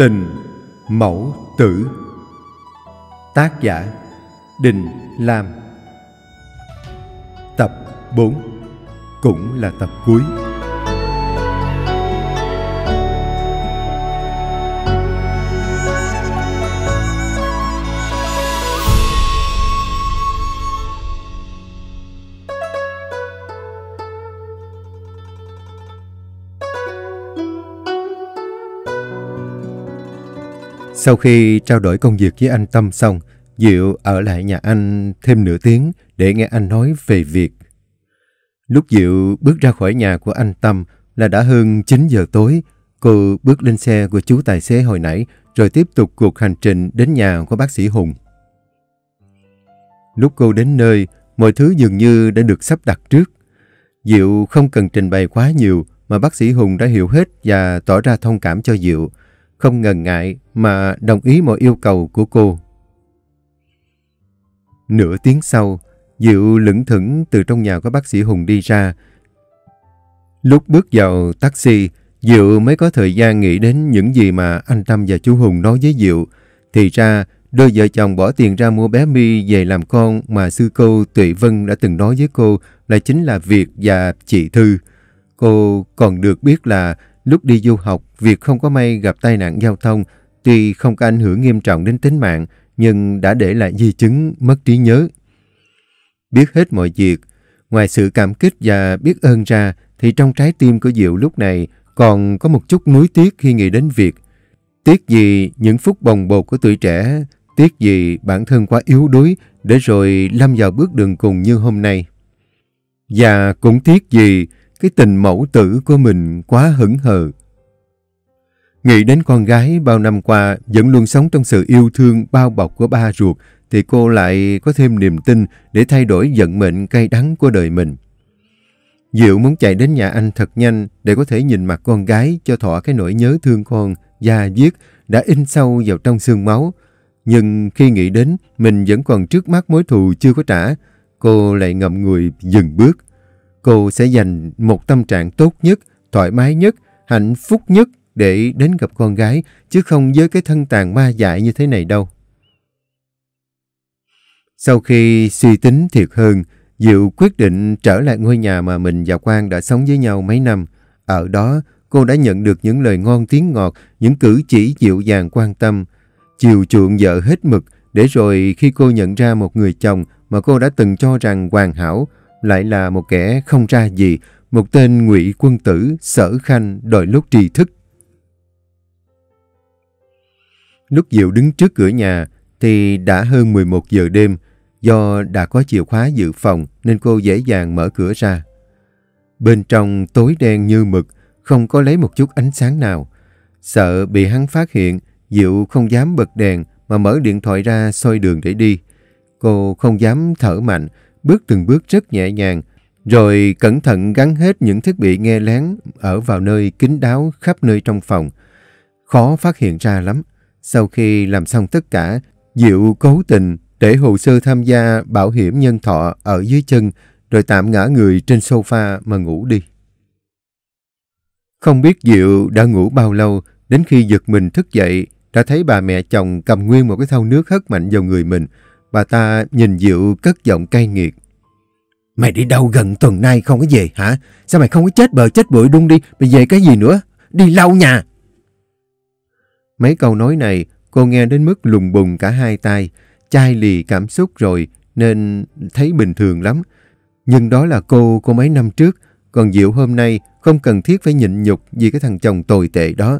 Tình Mẫu Tử Tác giả Đình Lam Tập 4 Cũng là tập cuối Sau khi trao đổi công việc với anh Tâm xong, Diệu ở lại nhà anh thêm nửa tiếng để nghe anh nói về việc. Lúc Diệu bước ra khỏi nhà của anh Tâm là đã hơn 9 giờ tối, cô bước lên xe của chú tài xế hồi nãy rồi tiếp tục cuộc hành trình đến nhà của bác sĩ Hùng. Lúc cô đến nơi, mọi thứ dường như đã được sắp đặt trước. Diệu không cần trình bày quá nhiều mà bác sĩ Hùng đã hiểu hết và tỏ ra thông cảm cho Diệu không ngần ngại mà đồng ý mọi yêu cầu của cô. Nửa tiếng sau, Diệu lững thững từ trong nhà của bác sĩ Hùng đi ra. Lúc bước vào taxi, Diệu mới có thời gian nghĩ đến những gì mà anh Tâm và chú Hùng nói với Diệu. Thì ra, đôi vợ chồng bỏ tiền ra mua bé mi về làm con mà sư cô Tuệ Vân đã từng nói với cô là chính là Việt và chị Thư. Cô còn được biết là Lúc đi du học, việc không có may gặp tai nạn giao thông tuy không có ảnh hưởng nghiêm trọng đến tính mạng nhưng đã để lại di chứng mất trí nhớ. Biết hết mọi việc, ngoài sự cảm kích và biết ơn ra thì trong trái tim của Diệu lúc này còn có một chút nuối tiếc khi nghĩ đến việc Tiếc gì những phút bồng bột của tuổi trẻ, tiếc gì bản thân quá yếu đuối để rồi lâm vào bước đường cùng như hôm nay. Và cũng tiếc gì cái tình mẫu tử của mình quá hững hờ. Nghĩ đến con gái bao năm qua vẫn luôn sống trong sự yêu thương bao bọc của ba ruột thì cô lại có thêm niềm tin để thay đổi vận mệnh cay đắng của đời mình. Diệu muốn chạy đến nhà anh thật nhanh để có thể nhìn mặt con gái cho thỏa cái nỗi nhớ thương con, da diết đã in sâu vào trong xương máu. Nhưng khi nghĩ đến mình vẫn còn trước mắt mối thù chưa có trả, cô lại ngậm ngùi dừng bước. Cô sẽ dành một tâm trạng tốt nhất, thoải mái nhất, hạnh phúc nhất để đến gặp con gái, chứ không với cái thân tàn ma dại như thế này đâu. Sau khi suy tính thiệt hơn, Diệu quyết định trở lại ngôi nhà mà mình và Quang đã sống với nhau mấy năm. Ở đó, cô đã nhận được những lời ngon tiếng ngọt, những cử chỉ dịu dàng quan tâm. Chiều chuộng vợ hết mực, để rồi khi cô nhận ra một người chồng mà cô đã từng cho rằng hoàn hảo, lại là một kẻ không ra gì, một tên ngụy quân tử, sở khanh, đòi lốt tri thức. Lúc Diệu đứng trước cửa nhà thì đã hơn 11 giờ đêm, do đã có chìa khóa dự phòng nên cô dễ dàng mở cửa ra. Bên trong tối đen như mực, không có lấy một chút ánh sáng nào. Sợ bị hắn phát hiện, Diệu không dám bật đèn mà mở điện thoại ra soi đường để đi. Cô không dám thở mạnh bước từng bước rất nhẹ nhàng, rồi cẩn thận gắn hết những thiết bị nghe lén ở vào nơi kín đáo khắp nơi trong phòng. Khó phát hiện ra lắm. Sau khi làm xong tất cả, Diệu cố tình để hồ sơ tham gia bảo hiểm nhân thọ ở dưới chân, rồi tạm ngã người trên sofa mà ngủ đi. Không biết Diệu đã ngủ bao lâu, đến khi giật mình thức dậy, đã thấy bà mẹ chồng cầm nguyên một cái thau nước hất mạnh vào người mình, Bà ta nhìn Diệu cất giọng cay nghiệt. Mày đi đâu gần tuần nay không có về hả? Sao mày không có chết bờ chết bụi đun đi? Mày về cái gì nữa? Đi lau nhà! Mấy câu nói này cô nghe đến mức lùng bùng cả hai tay. Chai lì cảm xúc rồi nên thấy bình thường lắm. Nhưng đó là cô cô mấy năm trước. Còn Diệu hôm nay không cần thiết phải nhịn nhục vì cái thằng chồng tồi tệ đó.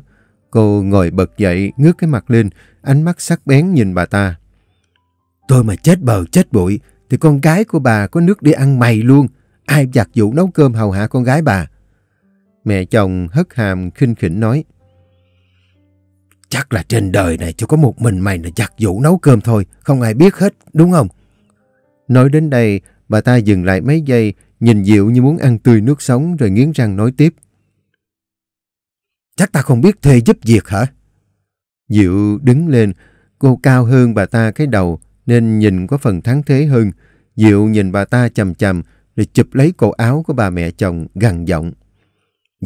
Cô ngồi bật dậy ngước cái mặt lên ánh mắt sắc bén nhìn bà ta. Tôi mà chết bờ chết bụi thì con gái của bà có nước đi ăn mày luôn. Ai giặt vụ nấu cơm hầu hạ con gái bà? Mẹ chồng hất hàm khinh khỉnh nói. Chắc là trên đời này chỉ có một mình mày là giặt vụ nấu cơm thôi, không ai biết hết, đúng không? Nói đến đây, bà ta dừng lại mấy giây, nhìn Diệu như muốn ăn tươi nước sống rồi nghiến răng nói tiếp. Chắc ta không biết thuê giúp việc hả? Diệu đứng lên, cô cao hơn bà ta cái đầu, nên nhìn có phần thắng thế hơn. Diệu nhìn bà ta chầm chầm rồi chụp lấy cổ áo của bà mẹ chồng gằn giọng.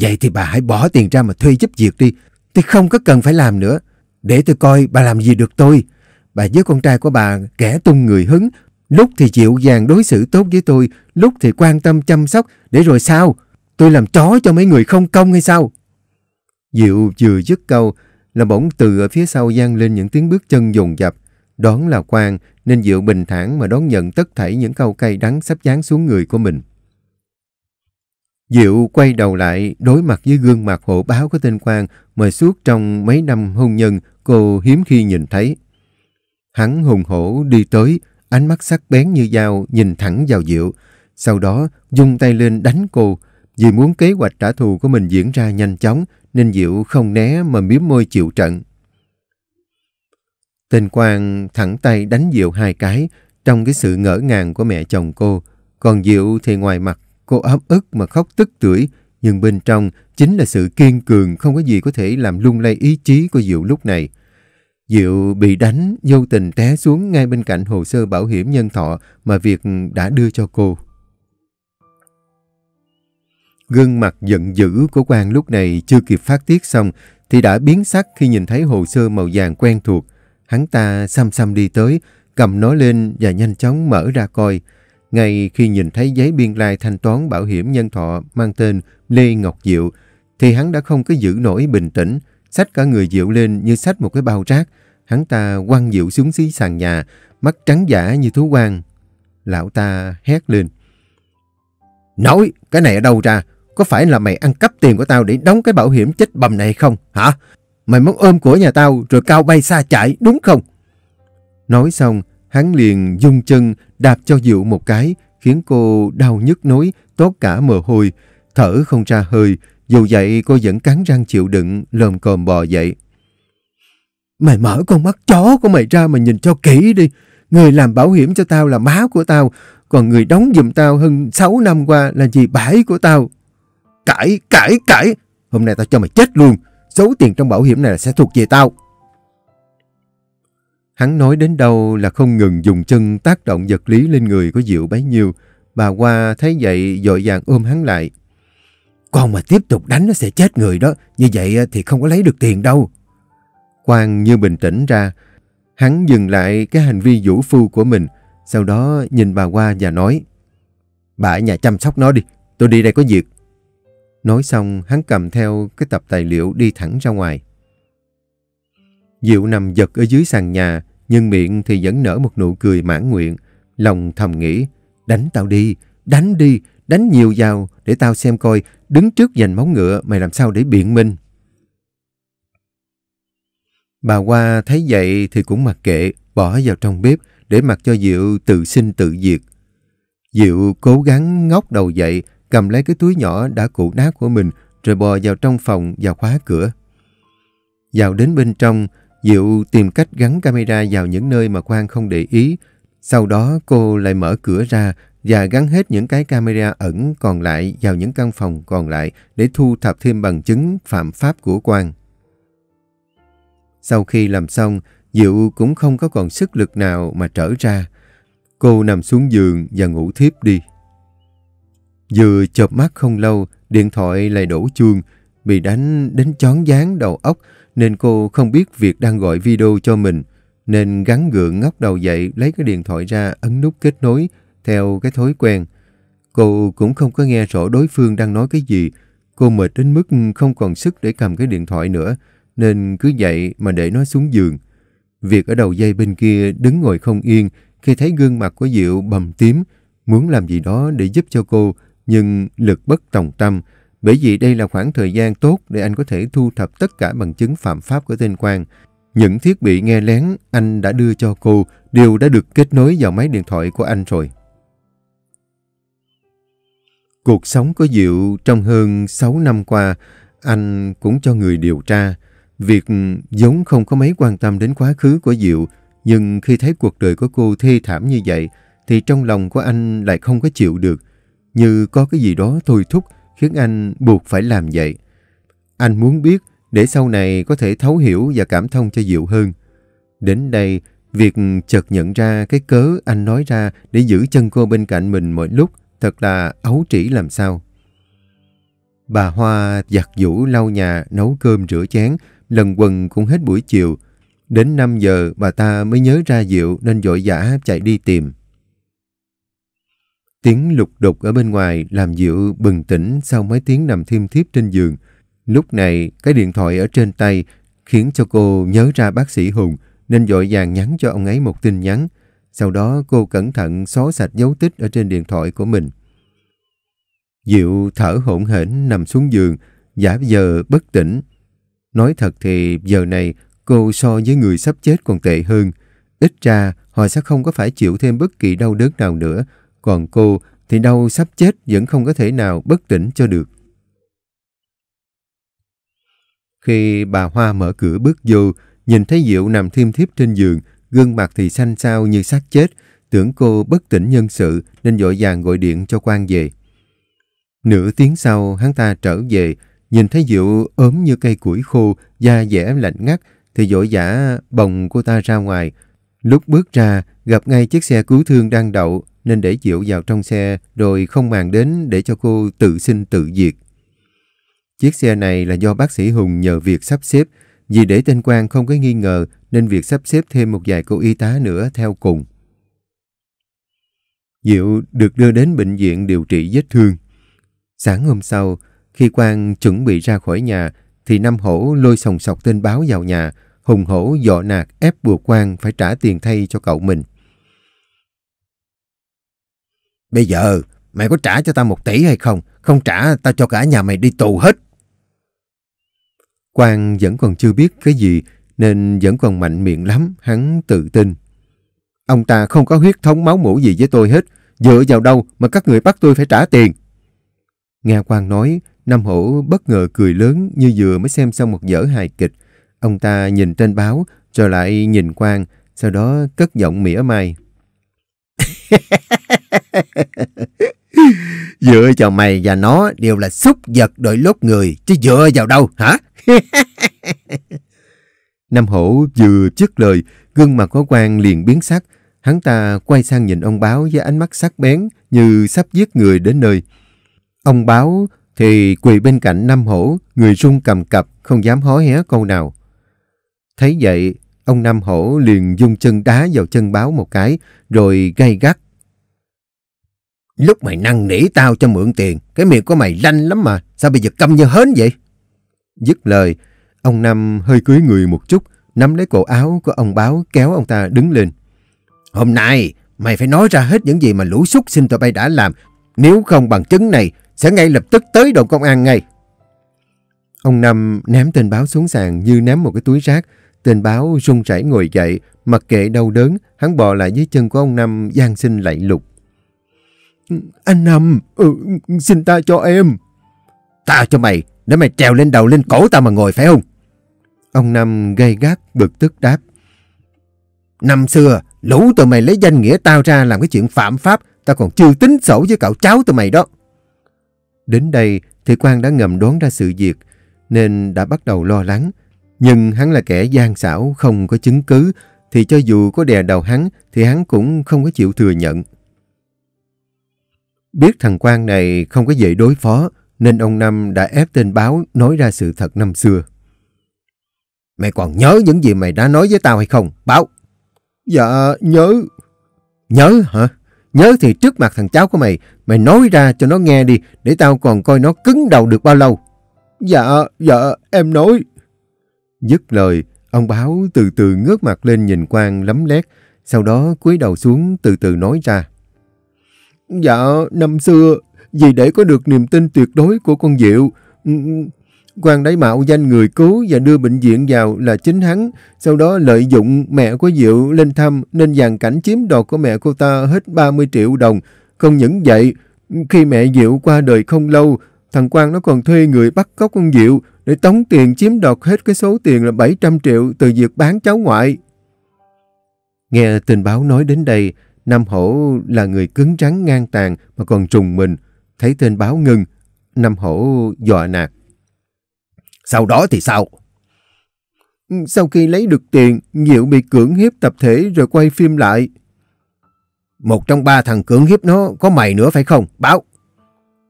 Vậy thì bà hãy bỏ tiền ra mà thuê giúp việc đi. Tôi không có cần phải làm nữa. Để tôi coi bà làm gì được tôi. Bà với con trai của bà kẻ tung người hứng. Lúc thì dịu dàng đối xử tốt với tôi. Lúc thì quan tâm chăm sóc. Để rồi sao? Tôi làm chó cho mấy người không công hay sao? Diệu vừa dứt câu là bỗng từ ở phía sau gian lên những tiếng bước chân dồn dập. Đón là Quang nên Diệu bình thản mà đón nhận tất thảy những câu cay đắng sắp dán xuống người của mình. Diệu quay đầu lại đối mặt với gương mặt hộ báo của tên Quang mà suốt trong mấy năm hôn nhân cô hiếm khi nhìn thấy. Hắn hùng hổ đi tới, ánh mắt sắc bén như dao nhìn thẳng vào Diệu, sau đó dùng tay lên đánh cô. Vì muốn kế hoạch trả thù của mình diễn ra nhanh chóng nên Diệu không né mà miếm môi chịu trận. Tên Quang thẳng tay đánh Diệu hai cái trong cái sự ngỡ ngàng của mẹ chồng cô. Còn Diệu thì ngoài mặt cô ấm ức mà khóc tức tưởi nhưng bên trong chính là sự kiên cường không có gì có thể làm lung lay ý chí của Diệu lúc này. Diệu bị đánh, vô tình té xuống ngay bên cạnh hồ sơ bảo hiểm nhân thọ mà việc đã đưa cho cô. Gương mặt giận dữ của Quang lúc này chưa kịp phát tiết xong thì đã biến sắc khi nhìn thấy hồ sơ màu vàng quen thuộc. Hắn ta xăm xăm đi tới, cầm nó lên và nhanh chóng mở ra coi. Ngay khi nhìn thấy giấy biên lai thanh toán bảo hiểm nhân thọ mang tên Lê Ngọc Diệu, thì hắn đã không có giữ nổi bình tĩnh, xách cả người Diệu lên như xách một cái bao rác. Hắn ta quăng Diệu xuống dưới sàn nhà, mắt trắng giả như thú quang. Lão ta hét lên. Nói, cái này ở đâu ra? Có phải là mày ăn cắp tiền của tao để đóng cái bảo hiểm chết bầm này không? Hả? mày muốn ôm của nhà tao rồi cao bay xa chạy, đúng không? Nói xong, hắn liền dung chân đạp cho Diệu một cái, khiến cô đau nhức nối, tốt cả mờ hôi, thở không ra hơi. Dù vậy cô vẫn cắn răng chịu đựng, lồm cồm bò dậy. Mày mở con mắt chó của mày ra mà nhìn cho kỹ đi. Người làm bảo hiểm cho tao là má của tao, còn người đóng giùm tao hơn 6 năm qua là dì bãi của tao. Cãi, cãi, cãi! Hôm nay tao cho mày chết luôn! Số tiền trong bảo hiểm này sẽ thuộc về tao. Hắn nói đến đâu là không ngừng dùng chân tác động vật lý lên người của Diệu bấy nhiêu. Bà Hoa thấy vậy dội vàng ôm hắn lại. Con mà tiếp tục đánh nó sẽ chết người đó. Như vậy thì không có lấy được tiền đâu. Quang như bình tĩnh ra. Hắn dừng lại cái hành vi vũ phu của mình. Sau đó nhìn bà Hoa và nói. Bà ở nhà chăm sóc nó đi. Tôi đi đây có việc. Nói xong, hắn cầm theo cái tập tài liệu đi thẳng ra ngoài. Diệu nằm giật ở dưới sàn nhà, nhưng miệng thì vẫn nở một nụ cười mãn nguyện. Lòng thầm nghĩ, đánh tao đi, đánh đi, đánh nhiều vào để tao xem coi đứng trước giành móng ngựa mày làm sao để biện minh. Bà Hoa thấy vậy thì cũng mặc kệ, bỏ vào trong bếp để mặc cho Diệu tự sinh tự diệt. Diệu cố gắng ngóc đầu dậy, cầm lấy cái túi nhỏ đã cụ nát của mình rồi bò vào trong phòng và khóa cửa. Vào đến bên trong, Diệu tìm cách gắn camera vào những nơi mà Quang không để ý. Sau đó cô lại mở cửa ra và gắn hết những cái camera ẩn còn lại vào những căn phòng còn lại để thu thập thêm bằng chứng phạm pháp của Quang. Sau khi làm xong, Diệu cũng không có còn sức lực nào mà trở ra. Cô nằm xuống giường và ngủ thiếp đi. Vừa chợp mắt không lâu, điện thoại lại đổ chuông. Bị đánh đến chón dáng đầu óc, nên cô không biết việc đang gọi video cho mình. Nên gắn gượng ngóc đầu dậy, lấy cái điện thoại ra, ấn nút kết nối, theo cái thói quen. Cô cũng không có nghe rõ đối phương đang nói cái gì. Cô mệt đến mức không còn sức để cầm cái điện thoại nữa, nên cứ dậy mà để nó xuống giường. Việc ở đầu dây bên kia đứng ngồi không yên khi thấy gương mặt của Diệu bầm tím, muốn làm gì đó để giúp cho cô, nhưng lực bất tòng tâm, bởi vì đây là khoảng thời gian tốt để anh có thể thu thập tất cả bằng chứng phạm pháp của tên Quang. Những thiết bị nghe lén anh đã đưa cho cô đều đã được kết nối vào máy điện thoại của anh rồi. Cuộc sống của Diệu trong hơn 6 năm qua, anh cũng cho người điều tra. Việc giống không có mấy quan tâm đến quá khứ của Diệu, nhưng khi thấy cuộc đời của cô thê thảm như vậy, thì trong lòng của anh lại không có chịu được như có cái gì đó thôi thúc khiến anh buộc phải làm vậy. Anh muốn biết để sau này có thể thấu hiểu và cảm thông cho Diệu hơn. Đến đây, việc chợt nhận ra cái cớ anh nói ra để giữ chân cô bên cạnh mình mọi lúc thật là ấu trĩ làm sao. Bà Hoa giặt vũ lau nhà, nấu cơm rửa chén, lần quần cũng hết buổi chiều. Đến 5 giờ bà ta mới nhớ ra Diệu nên dội giả chạy đi tìm. Tiếng lục đục ở bên ngoài làm Diệu bừng tỉnh sau mấy tiếng nằm thiêm thiếp trên giường. Lúc này, cái điện thoại ở trên tay khiến cho cô nhớ ra bác sĩ Hùng nên dội vàng nhắn cho ông ấy một tin nhắn. Sau đó cô cẩn thận xóa sạch dấu tích ở trên điện thoại của mình. Diệu thở hỗn hển nằm xuống giường, giả giờ bất tỉnh. Nói thật thì giờ này cô so với người sắp chết còn tệ hơn. Ít ra họ sẽ không có phải chịu thêm bất kỳ đau đớn nào nữa còn cô thì đau sắp chết vẫn không có thể nào bất tỉnh cho được. Khi bà Hoa mở cửa bước vô, nhìn thấy Diệu nằm thiêm thiếp trên giường, gương mặt thì xanh xao như xác chết, tưởng cô bất tỉnh nhân sự nên vội vàng gọi điện cho quan về. Nửa tiếng sau, hắn ta trở về, nhìn thấy Diệu ốm như cây củi khô, da dẻ lạnh ngắt, thì vội vã bồng cô ta ra ngoài. Lúc bước ra, gặp ngay chiếc xe cứu thương đang đậu, nên để Diệu vào trong xe rồi không màng đến để cho cô tự sinh tự diệt. Chiếc xe này là do bác sĩ Hùng nhờ việc sắp xếp, vì để tên Quang không có nghi ngờ nên việc sắp xếp thêm một vài cô y tá nữa theo cùng. Diệu được đưa đến bệnh viện điều trị vết thương. Sáng hôm sau, khi Quang chuẩn bị ra khỏi nhà, thì Nam Hổ lôi sòng sọc tên báo vào nhà, Hùng Hổ dọ nạt ép buộc Quang phải trả tiền thay cho cậu mình. Bây giờ mày có trả cho tao một tỷ hay không? Không trả tao cho cả nhà mày đi tù hết. Quang vẫn còn chưa biết cái gì nên vẫn còn mạnh miệng lắm, hắn tự tin. Ông ta không có huyết thống máu mủ gì với tôi hết, dựa vào đâu mà các người bắt tôi phải trả tiền. Nghe Quang nói, Nam Hổ bất ngờ cười lớn như vừa mới xem xong một dở hài kịch. Ông ta nhìn trên báo, rồi lại nhìn Quang, sau đó cất giọng mỉa mai dựa vào mày và nó đều là xúc vật đội lốt người, chứ dựa vào đâu hả? Nam Hổ vừa dứt lời, gương mặt của quan liền biến sắc. Hắn ta quay sang nhìn ông báo với ánh mắt sắc bén như sắp giết người đến nơi. Ông báo thì quỳ bên cạnh Nam Hổ, người run cầm cập, không dám hó hé câu nào. Thấy vậy, ông Nam Hổ liền dung chân đá vào chân báo một cái, rồi gay gắt Lúc mày năn nỉ tao cho mượn tiền, cái miệng của mày lanh lắm mà, sao bây giờ câm như hến vậy? Dứt lời, ông Năm hơi cưới người một chút, nắm lấy cổ áo của ông báo kéo ông ta đứng lên. Hôm nay, mày phải nói ra hết những gì mà lũ súc xin tụi bay đã làm, nếu không bằng chứng này sẽ ngay lập tức tới đồn công an ngay. Ông Năm ném tên báo xuống sàn như ném một cái túi rác. Tên báo run rẩy ngồi dậy, mặc kệ đau đớn, hắn bò lại dưới chân của ông Năm gian sinh lạy lục. Anh Nằm, ừ, xin ta cho em. Tao cho mày, để mày trèo lên đầu lên cổ tao mà ngồi phải không? Ông Năm gây gắt, bực tức đáp. Năm xưa, lũ tụi mày lấy danh nghĩa tao ra làm cái chuyện phạm pháp, tao còn chưa tính sổ với cậu cháu tụi mày đó. Đến đây thì quan đã ngầm đoán ra sự việc, nên đã bắt đầu lo lắng. Nhưng hắn là kẻ gian xảo, không có chứng cứ, thì cho dù có đè đầu hắn thì hắn cũng không có chịu thừa nhận. Biết thằng Quang này không có dễ đối phó, nên ông Năm đã ép tên báo nói ra sự thật năm xưa. Mày còn nhớ những gì mày đã nói với tao hay không, báo? Dạ, nhớ. Nhớ hả? Nhớ thì trước mặt thằng cháu của mày, mày nói ra cho nó nghe đi, để tao còn coi nó cứng đầu được bao lâu. Dạ, dạ, em nói. Dứt lời, ông báo từ từ ngước mặt lên nhìn Quang lấm lét, sau đó cúi đầu xuống từ từ nói ra. Dạ, năm xưa, vì để có được niềm tin tuyệt đối của con Diệu, ừ, ừ, quan đáy mạo danh người cứu và đưa bệnh viện vào là chính hắn, sau đó lợi dụng mẹ của Diệu lên thăm nên dàn cảnh chiếm đoạt của mẹ cô ta hết 30 triệu đồng. Không những vậy, khi mẹ Diệu qua đời không lâu, thằng Quang nó còn thuê người bắt cóc con Diệu để tống tiền chiếm đoạt hết cái số tiền là 700 triệu từ việc bán cháu ngoại. Nghe tình báo nói đến đây, Nam Hổ là người cứng rắn ngang tàn mà còn trùng mình. Thấy tên báo ngưng, Nam Hổ dọa nạt. Sau đó thì sao? Sau khi lấy được tiền, Diệu bị cưỡng hiếp tập thể rồi quay phim lại. Một trong ba thằng cưỡng hiếp nó có mày nữa phải không? Báo.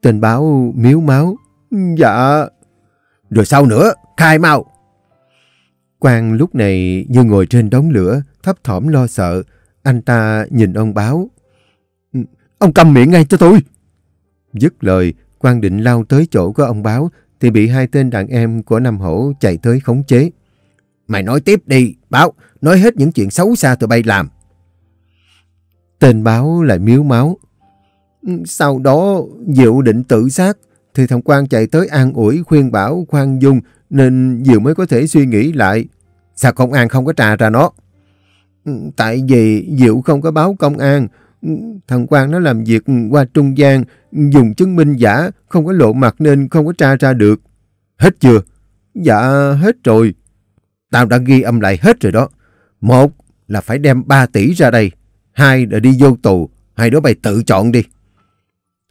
Tên báo miếu máu. Dạ. Rồi sau nữa, khai mau. Quang lúc này như ngồi trên đống lửa, thấp thỏm lo sợ, anh ta nhìn ông báo. Ừ, ông cầm miệng ngay cho tôi. Dứt lời, quan định lao tới chỗ của ông báo thì bị hai tên đàn em của Nam Hổ chạy tới khống chế. Mày nói tiếp đi, báo. Nói hết những chuyện xấu xa tụi bay làm. Tên báo lại miếu máu. Ừ, sau đó, Diệu định tự sát. Thì thằng Quang chạy tới an ủi khuyên bảo khoan dung nên Diệu mới có thể suy nghĩ lại. Sao công an không có trà ra nó? Tại vì Diệu không có báo công an. Thằng Quang nó làm việc qua trung gian, dùng chứng minh giả, không có lộ mặt nên không có tra ra được. Hết chưa? Dạ, hết rồi. Tao đã ghi âm lại hết rồi đó. Một là phải đem 3 tỷ ra đây. Hai là đi vô tù. Hai đứa mày tự chọn đi.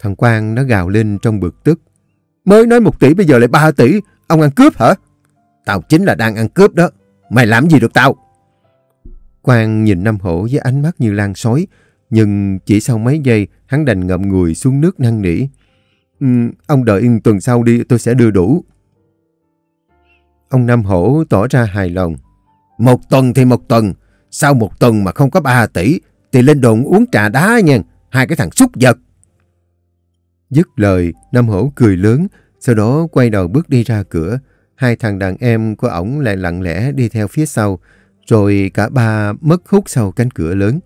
Thằng Quang nó gào lên trong bực tức. Mới nói 1 tỷ bây giờ lại 3 tỷ. Ông ăn cướp hả? Tao chính là đang ăn cướp đó. Mày làm gì được tao? Quang nhìn Nam Hổ với ánh mắt như lan sói, nhưng chỉ sau mấy giây hắn đành ngậm người xuống nước năn nỉ. Ừ, ông đợi tuần sau đi tôi sẽ đưa đủ. Ông Nam Hổ tỏ ra hài lòng. Một tuần thì một tuần, sau một tuần mà không có ba tỷ thì lên đồn uống trà đá nha, hai cái thằng xúc vật. Dứt lời, Nam Hổ cười lớn, sau đó quay đầu bước đi ra cửa. Hai thằng đàn em của ổng lại lặng lẽ đi theo phía sau. Rồi cả ba mất hút sau cánh cửa lớn.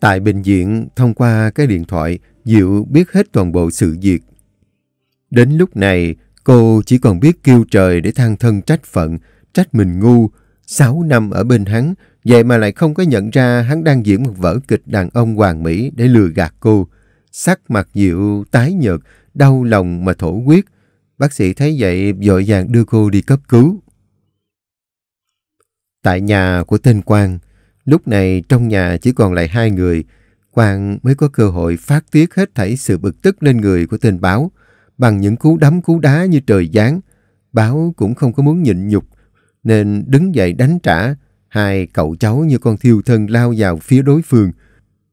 Tại bệnh viện, thông qua cái điện thoại, Diệu biết hết toàn bộ sự việc. Đến lúc này, cô chỉ còn biết kêu trời để than thân trách phận, trách mình ngu. Sáu năm ở bên hắn, vậy mà lại không có nhận ra hắn đang diễn một vở kịch đàn ông hoàng mỹ để lừa gạt cô. Sắc mặt Diệu tái nhợt, đau lòng mà thổ huyết. Bác sĩ thấy vậy vội vàng đưa cô đi cấp cứu. Tại nhà của tên Quang, lúc này trong nhà chỉ còn lại hai người. Quang mới có cơ hội phát tiết hết thảy sự bực tức lên người của tên Báo bằng những cú đấm cú đá như trời giáng. Báo cũng không có muốn nhịn nhục nên đứng dậy đánh trả. Hai cậu cháu như con thiêu thân lao vào phía đối phương.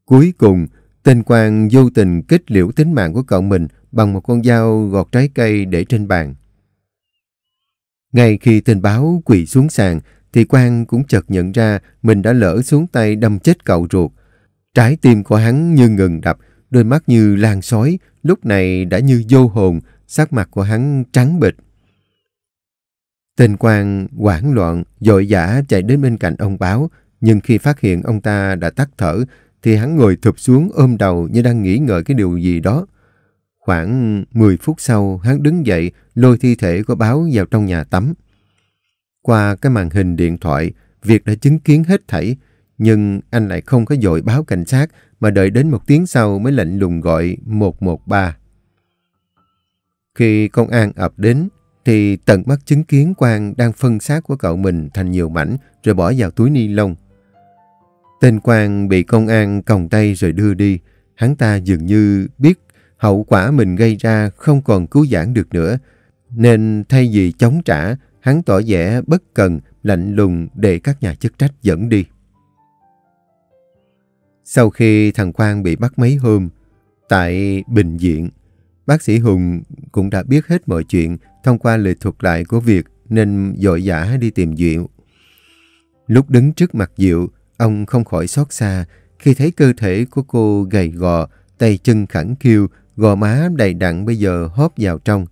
Cuối cùng, tên Quang vô tình kết liễu tính mạng của cậu mình bằng một con dao gọt trái cây để trên bàn. Ngay khi tên báo quỳ xuống sàn, thì Quang cũng chợt nhận ra mình đã lỡ xuống tay đâm chết cậu ruột. Trái tim của hắn như ngừng đập, đôi mắt như lan sói, lúc này đã như vô hồn, sắc mặt của hắn trắng bịch. Tên Quang hoảng loạn, dội dã chạy đến bên cạnh ông báo, nhưng khi phát hiện ông ta đã tắt thở, thì hắn ngồi thụp xuống ôm đầu như đang nghĩ ngợi cái điều gì đó. Khoảng 10 phút sau, hắn đứng dậy, lôi thi thể của báo vào trong nhà tắm. Qua cái màn hình điện thoại, việc đã chứng kiến hết thảy, nhưng anh lại không có dội báo cảnh sát mà đợi đến một tiếng sau mới lệnh lùng gọi 113. Khi công an ập đến, thì tận mắt chứng kiến Quang đang phân xác của cậu mình thành nhiều mảnh rồi bỏ vào túi ni lông. Tên Quang bị công an còng tay rồi đưa đi. Hắn ta dường như biết hậu quả mình gây ra không còn cứu giãn được nữa, nên thay vì chống trả Hắn tỏ vẻ bất cần, lạnh lùng để các nhà chức trách dẫn đi. Sau khi thằng Quang bị bắt mấy hôm, tại bệnh viện, bác sĩ Hùng cũng đã biết hết mọi chuyện thông qua lời thuật lại của việc nên dội dã đi tìm Diệu. Lúc đứng trước mặt Diệu, ông không khỏi xót xa khi thấy cơ thể của cô gầy gò, tay chân khẳng khiu, gò má đầy đặn bây giờ hóp vào trong.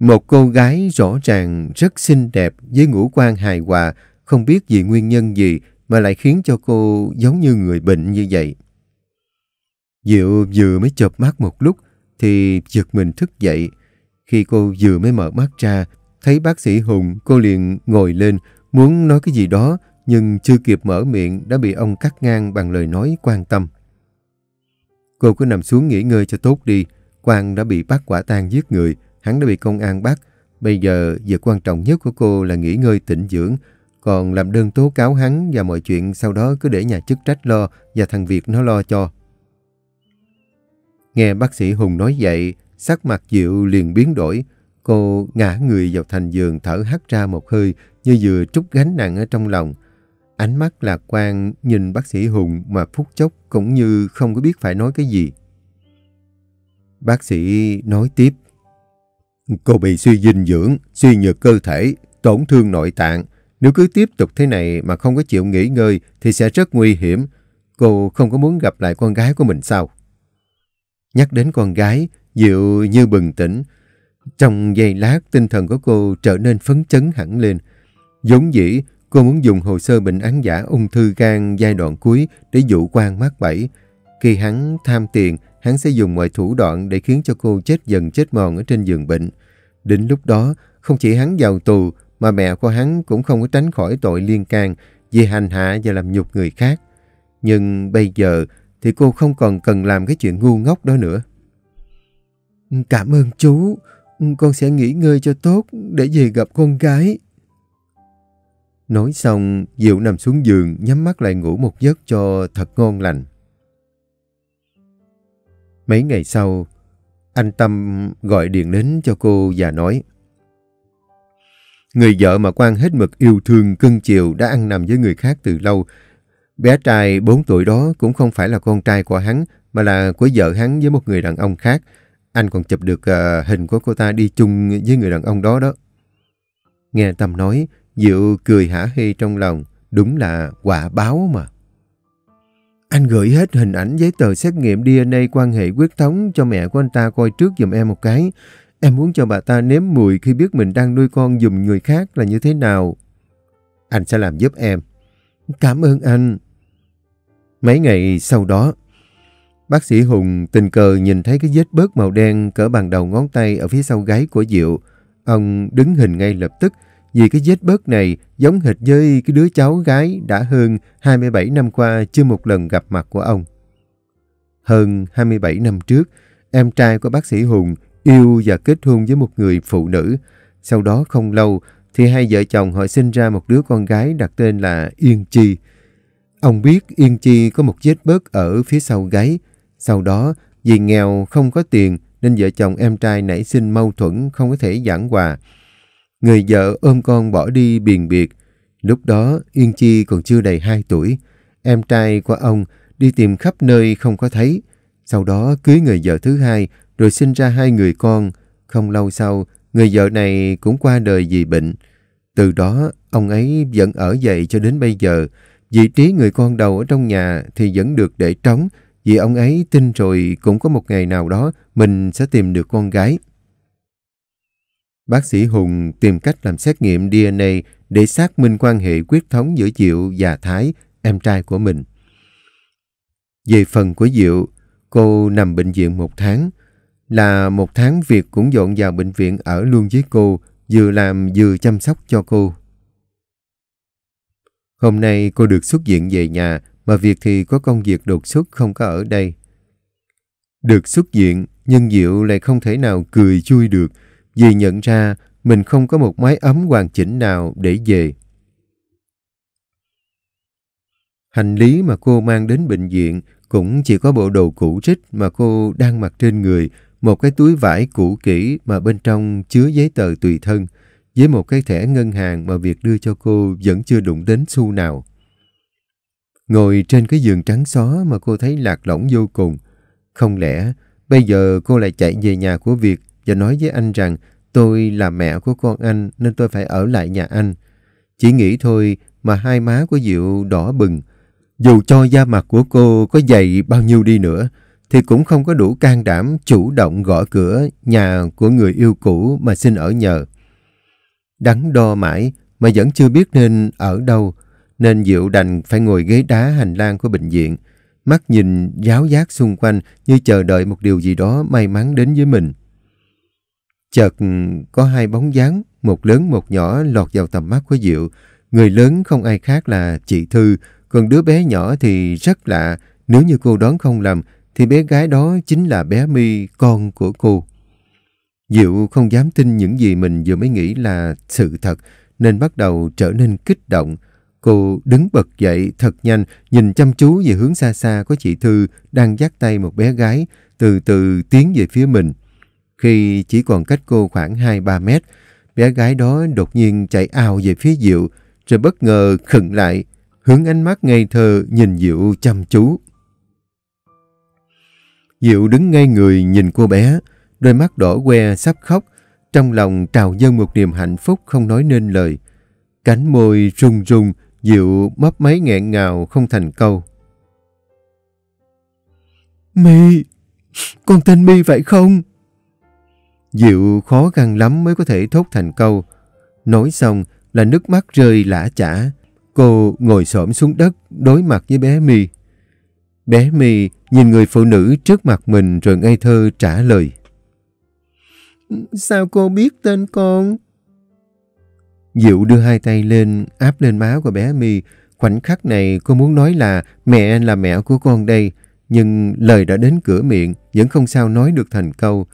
Một cô gái rõ ràng rất xinh đẹp với ngũ quan hài hòa, không biết vì nguyên nhân gì mà lại khiến cho cô giống như người bệnh như vậy. Diệu vừa mới chợp mắt một lúc thì giật mình thức dậy. Khi cô vừa mới mở mắt ra, thấy bác sĩ Hùng, cô liền ngồi lên, muốn nói cái gì đó nhưng chưa kịp mở miệng đã bị ông cắt ngang bằng lời nói quan tâm. Cô cứ nằm xuống nghỉ ngơi cho tốt đi, Quang đã bị bắt quả tang giết người, Hắn đã bị công an bắt. Bây giờ việc quan trọng nhất của cô là nghỉ ngơi tịnh dưỡng. Còn làm đơn tố cáo hắn và mọi chuyện sau đó cứ để nhà chức trách lo và thằng Việt nó lo cho. Nghe bác sĩ Hùng nói vậy, sắc mặt Diệu liền biến đổi. Cô ngã người vào thành giường thở hắt ra một hơi như vừa trút gánh nặng ở trong lòng. Ánh mắt lạc quan nhìn bác sĩ Hùng mà phút chốc cũng như không có biết phải nói cái gì. Bác sĩ nói tiếp. Cô bị suy dinh dưỡng, suy nhược cơ thể, tổn thương nội tạng. Nếu cứ tiếp tục thế này mà không có chịu nghỉ ngơi thì sẽ rất nguy hiểm. Cô không có muốn gặp lại con gái của mình sao? Nhắc đến con gái, Diệu như bừng tỉnh. Trong giây lát, tinh thần của cô trở nên phấn chấn hẳn lên. Giống dĩ, cô muốn dùng hồ sơ bệnh án giả ung thư gan giai đoạn cuối để dụ quan mát bẫy. Khi hắn tham tiền, hắn sẽ dùng mọi thủ đoạn để khiến cho cô chết dần chết mòn ở trên giường bệnh. Đến lúc đó, không chỉ hắn vào tù, mà mẹ của hắn cũng không có tránh khỏi tội liên can vì hành hạ và làm nhục người khác. Nhưng bây giờ thì cô không còn cần làm cái chuyện ngu ngốc đó nữa. Cảm ơn chú, con sẽ nghỉ ngơi cho tốt để về gặp con gái. Nói xong, Diệu nằm xuống giường, nhắm mắt lại ngủ một giấc cho thật ngon lành. Mấy ngày sau, anh Tâm gọi điện đến cho cô và nói Người vợ mà quan hết mực yêu thương cưng chiều đã ăn nằm với người khác từ lâu. Bé trai 4 tuổi đó cũng không phải là con trai của hắn mà là của vợ hắn với một người đàn ông khác. Anh còn chụp được uh, hình của cô ta đi chung với người đàn ông đó đó. Nghe Tâm nói, Diệu cười hả hê trong lòng. Đúng là quả báo mà. Anh gửi hết hình ảnh giấy tờ xét nghiệm DNA quan hệ quyết thống cho mẹ của anh ta coi trước giùm em một cái. Em muốn cho bà ta nếm mùi khi biết mình đang nuôi con giùm người khác là như thế nào. Anh sẽ làm giúp em. Cảm ơn anh. Mấy ngày sau đó, bác sĩ Hùng tình cờ nhìn thấy cái vết bớt màu đen cỡ bằng đầu ngón tay ở phía sau gáy của Diệu. Ông đứng hình ngay lập tức, vì cái vết bớt này giống hệt với cái đứa cháu gái đã hơn 27 năm qua chưa một lần gặp mặt của ông. Hơn 27 năm trước, em trai của bác sĩ Hùng yêu và kết hôn với một người phụ nữ. Sau đó không lâu thì hai vợ chồng họ sinh ra một đứa con gái đặt tên là Yên Chi. Ông biết Yên Chi có một vết bớt ở phía sau gáy. Sau đó vì nghèo không có tiền nên vợ chồng em trai nảy sinh mâu thuẫn không có thể giảng hòa. Người vợ ôm con bỏ đi biền biệt. Lúc đó Yên Chi còn chưa đầy 2 tuổi. Em trai của ông đi tìm khắp nơi không có thấy. Sau đó cưới người vợ thứ hai rồi sinh ra hai người con. Không lâu sau, người vợ này cũng qua đời vì bệnh. Từ đó, ông ấy vẫn ở dậy cho đến bây giờ. Vị trí người con đầu ở trong nhà thì vẫn được để trống vì ông ấy tin rồi cũng có một ngày nào đó mình sẽ tìm được con gái. Bác sĩ Hùng tìm cách làm xét nghiệm DNA để xác minh quan hệ quyết thống giữa Diệu và Thái, em trai của mình. Về phần của Diệu, cô nằm bệnh viện một tháng. Là một tháng Việt cũng dọn vào bệnh viện ở luôn với cô, vừa làm vừa chăm sóc cho cô. Hôm nay cô được xuất viện về nhà, mà Việt thì có công việc đột xuất không có ở đây. Được xuất viện, nhưng Diệu lại không thể nào cười chui được, vì nhận ra mình không có một mái ấm hoàn chỉnh nào để về. Hành lý mà cô mang đến bệnh viện cũng chỉ có bộ đồ cũ rích mà cô đang mặc trên người, một cái túi vải cũ kỹ mà bên trong chứa giấy tờ tùy thân, với một cái thẻ ngân hàng mà việc đưa cho cô vẫn chưa đụng đến xu nào. Ngồi trên cái giường trắng xóa mà cô thấy lạc lõng vô cùng. Không lẽ bây giờ cô lại chạy về nhà của Việt và nói với anh rằng tôi là mẹ của con anh nên tôi phải ở lại nhà anh. Chỉ nghĩ thôi mà hai má của Diệu đỏ bừng. Dù cho da mặt của cô có dày bao nhiêu đi nữa thì cũng không có đủ can đảm chủ động gõ cửa nhà của người yêu cũ mà xin ở nhờ. Đắn đo mãi mà vẫn chưa biết nên ở đâu nên Diệu đành phải ngồi ghế đá hành lang của bệnh viện mắt nhìn giáo giác xung quanh như chờ đợi một điều gì đó may mắn đến với mình. Chợt có hai bóng dáng, một lớn một nhỏ lọt vào tầm mắt của Diệu. Người lớn không ai khác là chị Thư, còn đứa bé nhỏ thì rất lạ. Nếu như cô đoán không lầm, thì bé gái đó chính là bé My, con của cô. Diệu không dám tin những gì mình vừa mới nghĩ là sự thật, nên bắt đầu trở nên kích động. Cô đứng bật dậy thật nhanh, nhìn chăm chú về hướng xa xa có chị Thư đang dắt tay một bé gái, từ từ tiến về phía mình. Khi chỉ còn cách cô khoảng 2-3 mét, bé gái đó đột nhiên chạy ao về phía Diệu, rồi bất ngờ khựng lại, hướng ánh mắt ngây thơ nhìn Diệu chăm chú. Diệu đứng ngay người nhìn cô bé, đôi mắt đỏ que sắp khóc, trong lòng trào dâng một niềm hạnh phúc không nói nên lời. Cánh môi rung rung, Diệu mấp máy nghẹn ngào không thành câu. Mi, con tên Mi phải không? Diệu khó khăn lắm mới có thể thốt thành câu. Nói xong là nước mắt rơi lã chả. Cô ngồi xổm xuống đất đối mặt với bé My. Bé My nhìn người phụ nữ trước mặt mình rồi ngây thơ trả lời. Sao cô biết tên con? Diệu đưa hai tay lên, áp lên má của bé My. Khoảnh khắc này cô muốn nói là mẹ là mẹ của con đây. Nhưng lời đã đến cửa miệng, vẫn không sao nói được thành câu.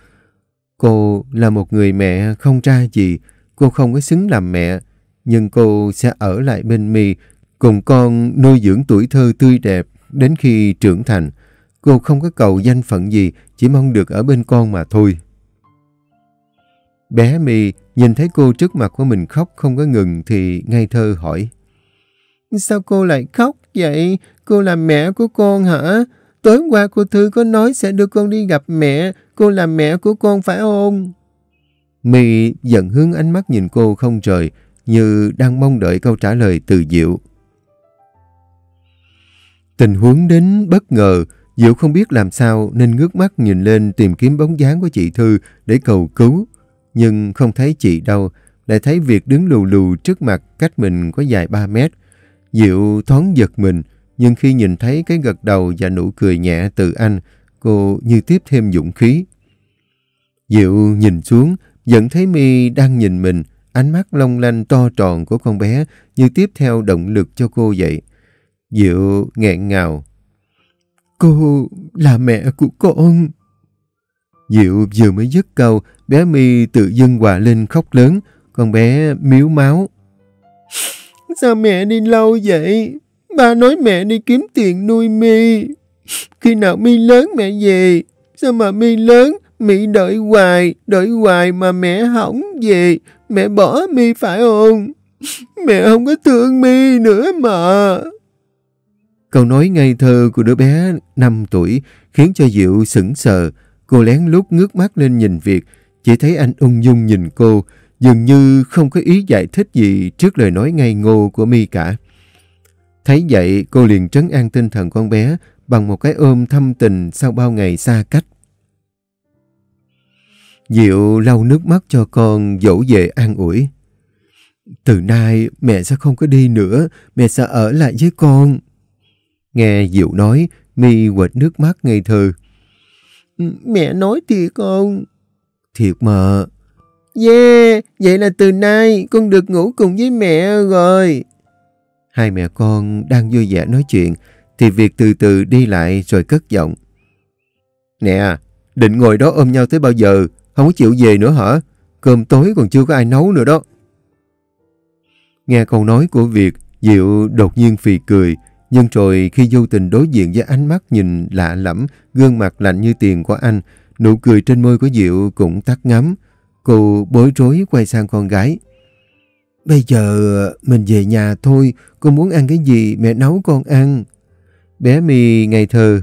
Cô là một người mẹ không ra gì, cô không có xứng làm mẹ, nhưng cô sẽ ở lại bên mì cùng con nuôi dưỡng tuổi thơ tươi đẹp đến khi trưởng thành. Cô không có cầu danh phận gì, chỉ mong được ở bên con mà thôi. Bé mì nhìn thấy cô trước mặt của mình khóc không có ngừng thì ngay thơ hỏi. Sao cô lại khóc vậy? Cô là mẹ của con hả? Tối qua cô Thư có nói sẽ đưa con đi gặp mẹ. Cô là mẹ của con phải không? Mị giận hướng ánh mắt nhìn cô không rời, như đang mong đợi câu trả lời từ Diệu. Tình huống đến bất ngờ, Diệu không biết làm sao nên ngước mắt nhìn lên tìm kiếm bóng dáng của chị Thư để cầu cứu. Nhưng không thấy chị đâu, lại thấy việc đứng lù lù trước mặt cách mình có dài 3 mét. Diệu thoáng giật mình, nhưng khi nhìn thấy cái gật đầu và nụ cười nhẹ từ anh, cô như tiếp thêm dũng khí. Diệu nhìn xuống, vẫn thấy mi đang nhìn mình, ánh mắt long lanh to tròn của con bé như tiếp theo động lực cho cô vậy. Diệu nghẹn ngào. Cô là mẹ của con. Diệu vừa mới dứt câu, bé mi tự dưng hòa lên khóc lớn, con bé miếu máu. Sao mẹ đi lâu vậy? Ba nói mẹ đi kiếm tiền nuôi mi. Khi nào mi lớn mẹ về? Sao mà mi lớn? Mỹ đợi hoài, đợi hoài mà mẹ hỏng về. Mẹ bỏ mi phải không? Mẹ không có thương mi nữa mà. Câu nói ngây thơ của đứa bé 5 tuổi khiến cho Diệu sững sờ. Cô lén lút ngước mắt lên nhìn việc chỉ thấy anh ung dung nhìn cô, dường như không có ý giải thích gì trước lời nói ngây ngô của mi cả. Thấy vậy, cô liền trấn an tinh thần con bé bằng một cái ôm thâm tình sau bao ngày xa cách. Diệu lau nước mắt cho con dỗ về an ủi. Từ nay mẹ sẽ không có đi nữa, mẹ sẽ ở lại với con. Nghe Diệu nói, mi quệt nước mắt ngây thơ. Mẹ nói thiệt không? Thiệt mà. Yeah, vậy là từ nay con được ngủ cùng với mẹ rồi. Hai mẹ con đang vui vẻ nói chuyện thì Việt từ từ đi lại rồi cất giọng. Nè, định ngồi đó ôm nhau tới bao giờ? Không có chịu về nữa hả? Cơm tối còn chưa có ai nấu nữa đó. Nghe câu nói của Việt, Diệu đột nhiên phì cười. Nhưng rồi khi vô tình đối diện với ánh mắt nhìn lạ lẫm, gương mặt lạnh như tiền của anh, nụ cười trên môi của Diệu cũng tắt ngắm. Cô bối rối quay sang con gái. Bây giờ mình về nhà thôi, con muốn ăn cái gì mẹ nấu con ăn. Bé mì ngày thờ.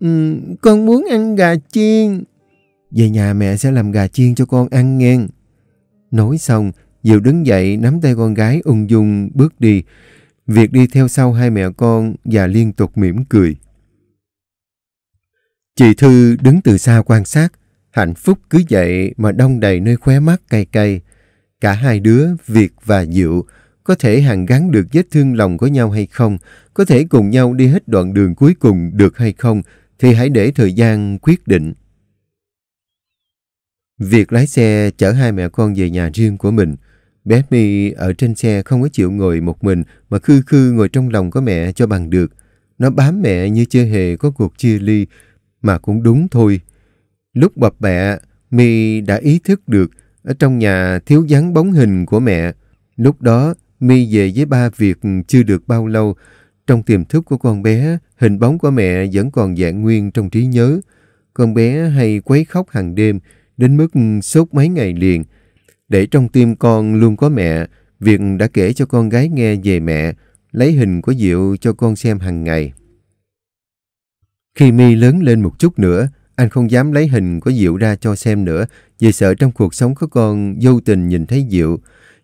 Ừ, con muốn ăn gà chiên. Về nhà mẹ sẽ làm gà chiên cho con ăn nghe. Nói xong, Diệu đứng dậy nắm tay con gái ung dung bước đi. Việc đi theo sau hai mẹ con và liên tục mỉm cười. Chị Thư đứng từ xa quan sát. Hạnh phúc cứ vậy mà đông đầy nơi khóe mắt cay cay cả hai đứa, Việt và Diệu, có thể hàn gắn được vết thương lòng của nhau hay không, có thể cùng nhau đi hết đoạn đường cuối cùng được hay không, thì hãy để thời gian quyết định. Việc lái xe chở hai mẹ con về nhà riêng của mình, bé My ở trên xe không có chịu ngồi một mình mà khư khư ngồi trong lòng của mẹ cho bằng được. Nó bám mẹ như chưa hề có cuộc chia ly, mà cũng đúng thôi. Lúc bập mẹ, My đã ý thức được ở trong nhà thiếu dáng bóng hình của mẹ. Lúc đó, mi về với ba việc chưa được bao lâu. Trong tiềm thức của con bé, hình bóng của mẹ vẫn còn dạng nguyên trong trí nhớ. Con bé hay quấy khóc hàng đêm, đến mức sốt mấy ngày liền. Để trong tim con luôn có mẹ, việc đã kể cho con gái nghe về mẹ, lấy hình của Diệu cho con xem hàng ngày. Khi mi lớn lên một chút nữa, anh không dám lấy hình của Diệu ra cho xem nữa vì sợ trong cuộc sống có con vô tình nhìn thấy Diệu.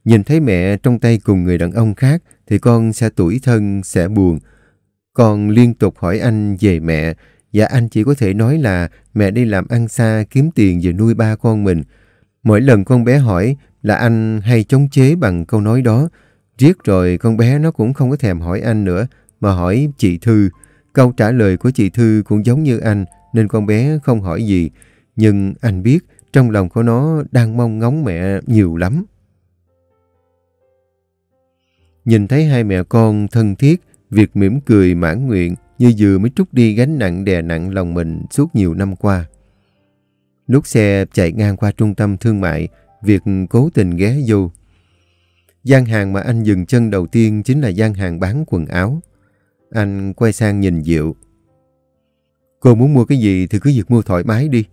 Nhìn thấy mẹ trong tay cùng người đàn ông khác thì con sẽ tủi thân, sẽ buồn. Con liên tục hỏi anh về mẹ và anh chỉ có thể nói là mẹ đi làm ăn xa kiếm tiền về nuôi ba con mình. Mỗi lần con bé hỏi là anh hay chống chế bằng câu nói đó. Riết rồi con bé nó cũng không có thèm hỏi anh nữa mà hỏi chị Thư. Câu trả lời của chị Thư cũng giống như anh nên con bé không hỏi gì. Nhưng anh biết trong lòng của nó đang mong ngóng mẹ nhiều lắm. Nhìn thấy hai mẹ con thân thiết, việc mỉm cười mãn nguyện như vừa mới trút đi gánh nặng đè nặng lòng mình suốt nhiều năm qua. Lúc xe chạy ngang qua trung tâm thương mại, việc cố tình ghé vô. Gian hàng mà anh dừng chân đầu tiên chính là gian hàng bán quần áo. Anh quay sang nhìn Diệu. Cô muốn mua cái gì thì cứ việc mua thoải mái đi.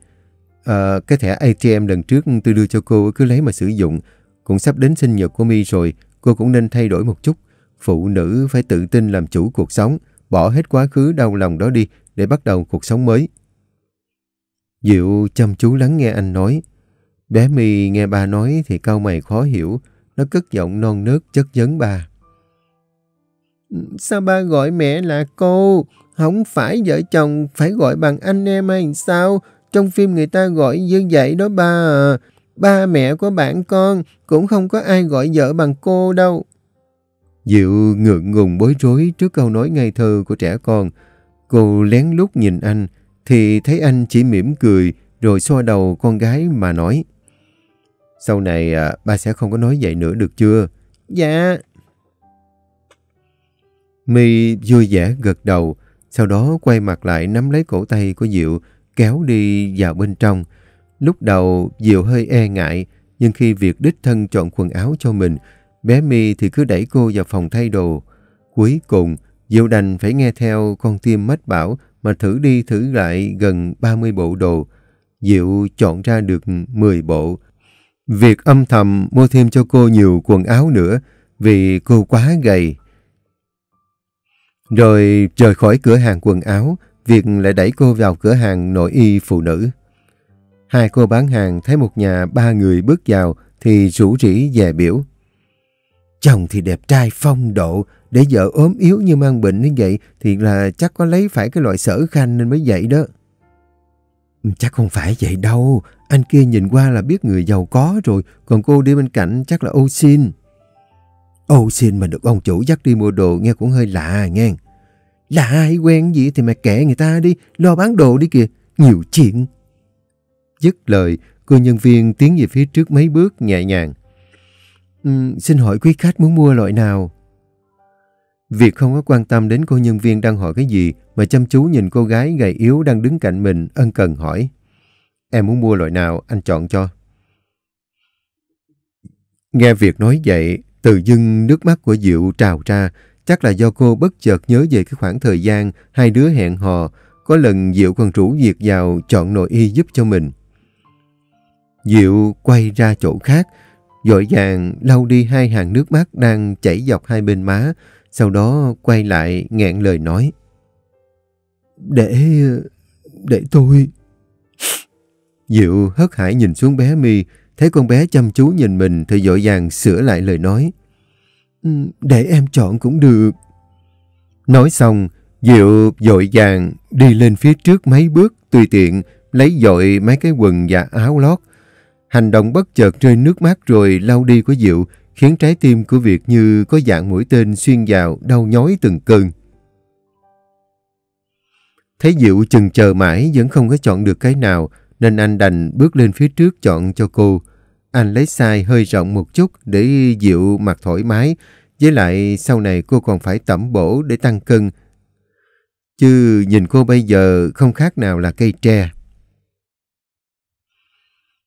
À, cái thẻ ATM lần trước tôi đưa cho cô cứ lấy mà sử dụng. Cũng sắp đến sinh nhật của mi rồi, cô cũng nên thay đổi một chút. Phụ nữ phải tự tin làm chủ cuộc sống, bỏ hết quá khứ đau lòng đó đi để bắt đầu cuộc sống mới. Diệu chăm chú lắng nghe anh nói. Bé mi nghe ba nói thì cau mày khó hiểu. Nó cất giọng non nớt chất vấn bà. Sao ba gọi mẹ là cô? Không phải vợ chồng phải gọi bằng anh em hay sao? Trong phim người ta gọi như vậy đó ba à. Ba mẹ của bạn con cũng không có ai gọi vợ bằng cô đâu. Diệu ngượng ngùng bối rối trước câu nói ngây thơ của trẻ con. Cô lén lút nhìn anh thì thấy anh chỉ mỉm cười rồi xoa đầu con gái mà nói. Sau này à, ba sẽ không có nói vậy nữa được chưa? Dạ. My vui vẻ gật đầu. Sau đó quay mặt lại nắm lấy cổ tay của Diệu, kéo đi vào bên trong. Lúc đầu Diệu hơi e ngại, nhưng khi việc đích thân chọn quần áo cho mình, bé My thì cứ đẩy cô vào phòng thay đồ. Cuối cùng, Diệu đành phải nghe theo con tim mách bảo mà thử đi thử lại gần 30 bộ đồ. Diệu chọn ra được 10 bộ. Việc âm thầm mua thêm cho cô nhiều quần áo nữa vì cô quá gầy rồi rời khỏi cửa hàng quần áo, Việt lại đẩy cô vào cửa hàng nội y phụ nữ. Hai cô bán hàng thấy một nhà ba người bước vào thì rủ rỉ về biểu. Chồng thì đẹp trai phong độ, để vợ ốm yếu như mang bệnh như vậy thì là chắc có lấy phải cái loại sở khanh nên mới vậy đó. Ừ, chắc không phải vậy đâu, anh kia nhìn qua là biết người giàu có rồi, còn cô đi bên cạnh chắc là ô xin. Ô xin mà được ông chủ dắt đi mua đồ nghe cũng hơi lạ nghe. lạ ai quen gì thì mày kể người ta đi, lo bán đồ đi kìa, nhiều chuyện. Dứt lời, cô nhân viên tiến về phía trước mấy bước nhẹ nhàng. Um, xin hỏi quý khách muốn mua loại nào? Việc không có quan tâm đến cô nhân viên đang hỏi cái gì mà chăm chú nhìn cô gái gầy yếu đang đứng cạnh mình ân cần hỏi. Em muốn mua loại nào anh chọn cho. Nghe việc nói vậy từ dưng nước mắt của Diệu trào ra, chắc là do cô bất chợt nhớ về cái khoảng thời gian hai đứa hẹn hò, có lần Diệu còn rủ Việt vào chọn nội y giúp cho mình. Diệu quay ra chỗ khác, dội vàng lau đi hai hàng nước mắt đang chảy dọc hai bên má, sau đó quay lại nghẹn lời nói. Để... để tôi... Diệu hất hải nhìn xuống bé mi Thấy con bé chăm chú nhìn mình thì dội dàng sửa lại lời nói. Ừ, để em chọn cũng được. Nói xong, Diệu dội dàng đi lên phía trước mấy bước tùy tiện lấy dội mấy cái quần và áo lót. Hành động bất chợt rơi nước mắt rồi lau đi của Diệu khiến trái tim của Việt như có dạng mũi tên xuyên vào đau nhói từng cơn. Thấy Diệu chừng chờ mãi vẫn không có chọn được cái nào nên anh đành bước lên phía trước chọn cho cô. Anh lấy size hơi rộng một chút để dịu mặt thoải mái. Với lại sau này cô còn phải tẩm bổ để tăng cân. Chứ nhìn cô bây giờ không khác nào là cây tre.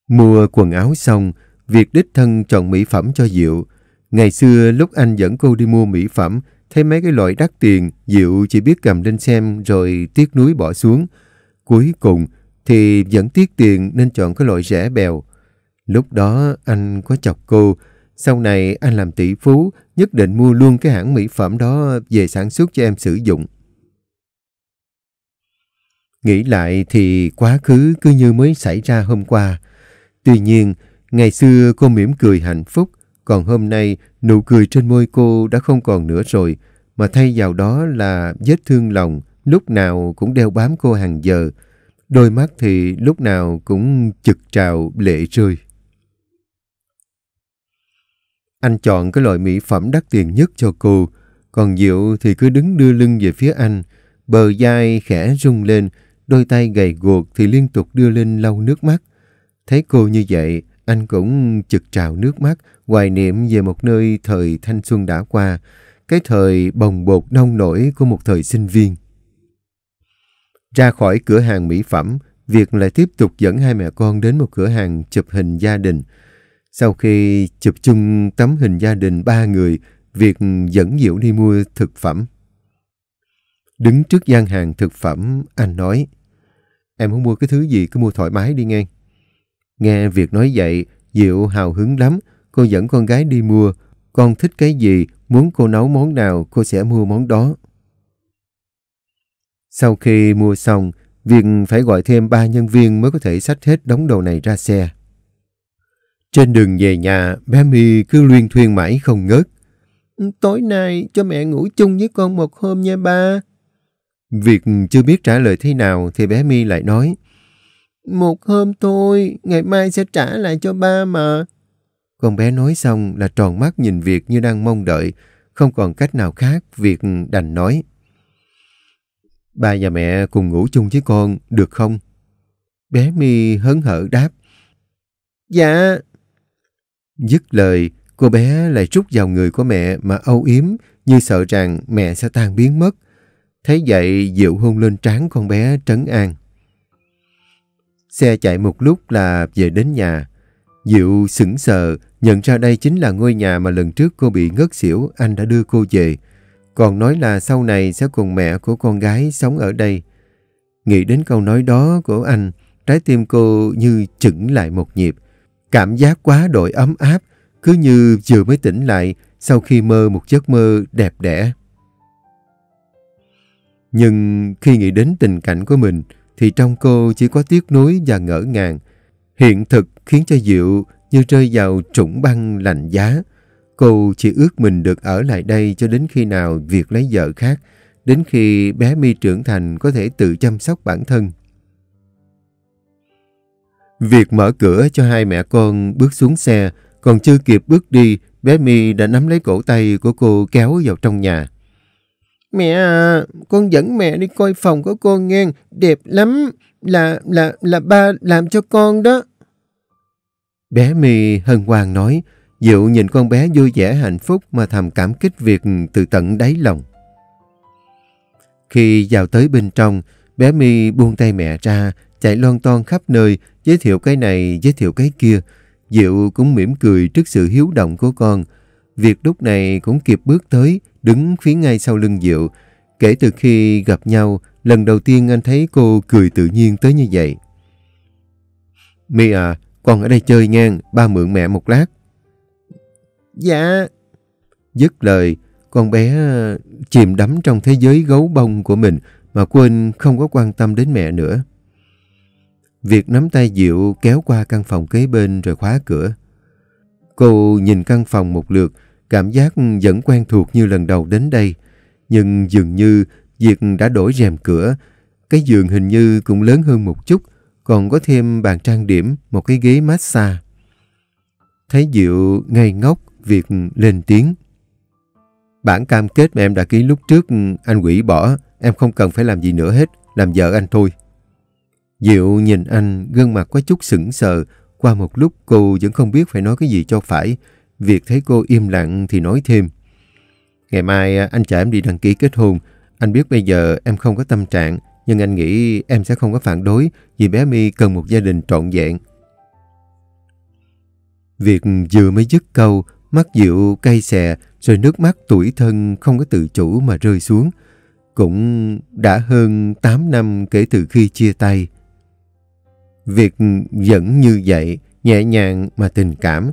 Mua quần áo xong, việc đích thân chọn mỹ phẩm cho Diệu. Ngày xưa lúc anh dẫn cô đi mua mỹ phẩm, thấy mấy cái loại đắt tiền, Diệu chỉ biết cầm lên xem rồi tiếc núi bỏ xuống. Cuối cùng thì vẫn tiếc tiền nên chọn cái loại rẻ bèo. Lúc đó anh có chọc cô, sau này anh làm tỷ phú, nhất định mua luôn cái hãng mỹ phẩm đó về sản xuất cho em sử dụng. Nghĩ lại thì quá khứ cứ như mới xảy ra hôm qua. Tuy nhiên, ngày xưa cô mỉm cười hạnh phúc, còn hôm nay nụ cười trên môi cô đã không còn nữa rồi, mà thay vào đó là vết thương lòng, lúc nào cũng đeo bám cô hàng giờ. Đôi mắt thì lúc nào cũng chực trào lệ rơi. Anh chọn cái loại mỹ phẩm đắt tiền nhất cho cô, còn Diệu thì cứ đứng đưa lưng về phía anh, bờ vai khẽ rung lên, đôi tay gầy guộc thì liên tục đưa lên lau nước mắt. Thấy cô như vậy, anh cũng chực trào nước mắt, hoài niệm về một nơi thời thanh xuân đã qua, cái thời bồng bột nông nổi của một thời sinh viên. Ra khỏi cửa hàng mỹ phẩm, Việt lại tiếp tục dẫn hai mẹ con đến một cửa hàng chụp hình gia đình. Sau khi chụp chung tấm hình gia đình ba người, việc dẫn Diệu đi mua thực phẩm. Đứng trước gian hàng thực phẩm, anh nói, em không mua cái thứ gì cứ mua thoải mái đi nghe. Nghe việc nói vậy, Diệu hào hứng lắm, cô dẫn con gái đi mua, con thích cái gì, muốn cô nấu món nào, cô sẽ mua món đó. Sau khi mua xong, việc phải gọi thêm ba nhân viên mới có thể xách hết đống đồ này ra xe. Trên đường về nhà, bé My cứ luyên thuyên mãi không ngớt. Tối nay cho mẹ ngủ chung với con một hôm nha ba. Việc chưa biết trả lời thế nào thì bé My lại nói. Một hôm thôi, ngày mai sẽ trả lại cho ba mà. Con bé nói xong là tròn mắt nhìn việc như đang mong đợi, không còn cách nào khác việc đành nói. Ba và mẹ cùng ngủ chung với con, được không? Bé My hớn hở đáp. Dạ, Dứt lời, cô bé lại rút vào người của mẹ mà âu yếm như sợ rằng mẹ sẽ tan biến mất. Thấy vậy, Diệu hôn lên trán con bé trấn an. Xe chạy một lúc là về đến nhà. Diệu sững sờ, nhận ra đây chính là ngôi nhà mà lần trước cô bị ngất xỉu, anh đã đưa cô về. Còn nói là sau này sẽ cùng mẹ của con gái sống ở đây. Nghĩ đến câu nói đó của anh, trái tim cô như chững lại một nhịp. Cảm giác quá đội ấm áp, cứ như vừa mới tỉnh lại sau khi mơ một giấc mơ đẹp đẽ. Nhưng khi nghĩ đến tình cảnh của mình, thì trong cô chỉ có tiếc nuối và ngỡ ngàng. Hiện thực khiến cho Diệu như rơi vào trũng băng lạnh giá. Cô chỉ ước mình được ở lại đây cho đến khi nào việc lấy vợ khác, đến khi bé mi trưởng thành có thể tự chăm sóc bản thân. Việc mở cửa cho hai mẹ con bước xuống xe, còn chưa kịp bước đi, bé My đã nắm lấy cổ tay của cô kéo vào trong nhà. Mẹ à, con dẫn mẹ đi coi phòng của cô nghe, đẹp lắm, là, là, là ba làm cho con đó. Bé My hân hoàng nói, Diệu nhìn con bé vui vẻ hạnh phúc mà thầm cảm kích việc từ tận đáy lòng. Khi vào tới bên trong, bé My buông tay mẹ ra, chạy lon ton khắp nơi, giới thiệu cái này, giới thiệu cái kia. Diệu cũng mỉm cười trước sự hiếu động của con. Việc lúc này cũng kịp bước tới, đứng phía ngay sau lưng Diệu. Kể từ khi gặp nhau, lần đầu tiên anh thấy cô cười tự nhiên tới như vậy. Mi à, con ở đây chơi ngang, ba mượn mẹ một lát. Dạ. Dứt lời, con bé ờ, chìm đắm trong thế giới gấu bông của mình mà quên không có quan tâm đến mẹ nữa. Việc nắm tay Diệu kéo qua căn phòng kế bên rồi khóa cửa. Cô nhìn căn phòng một lượt, cảm giác vẫn quen thuộc như lần đầu đến đây. Nhưng dường như việc đã đổi rèm cửa, cái giường hình như cũng lớn hơn một chút, còn có thêm bàn trang điểm, một cái ghế massage. Thấy Diệu ngây ngốc, việc lên tiếng. Bản cam kết mà em đã ký lúc trước anh quỷ bỏ, em không cần phải làm gì nữa hết, làm vợ anh thôi. Diệu nhìn anh, gương mặt có chút sững sờ. Qua một lúc cô vẫn không biết phải nói cái gì cho phải. Việc thấy cô im lặng thì nói thêm. Ngày mai à, anh chở em đi đăng ký kết hôn. Anh biết bây giờ em không có tâm trạng, nhưng anh nghĩ em sẽ không có phản đối vì bé My cần một gia đình trọn vẹn. Việc vừa mới dứt câu, mắt Diệu cay xè, rồi nước mắt tuổi thân không có tự chủ mà rơi xuống. Cũng đã hơn 8 năm kể từ khi chia tay. Việc vẫn như vậy, nhẹ nhàng mà tình cảm.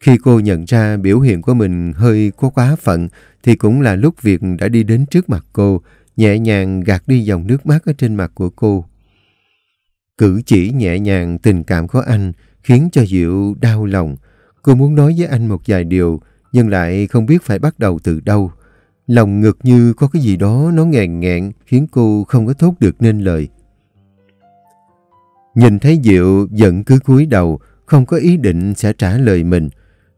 Khi cô nhận ra biểu hiện của mình hơi có quá phận, thì cũng là lúc Việt đã đi đến trước mặt cô, nhẹ nhàng gạt đi dòng nước mắt ở trên mặt của cô. Cử chỉ nhẹ nhàng tình cảm của anh khiến cho Diệu đau lòng. Cô muốn nói với anh một vài điều, nhưng lại không biết phải bắt đầu từ đâu. Lòng ngực như có cái gì đó nó nghẹn nghẹn khiến cô không có thốt được nên lời. Nhìn thấy Diệu vẫn cứ cúi đầu, không có ý định sẽ trả lời mình.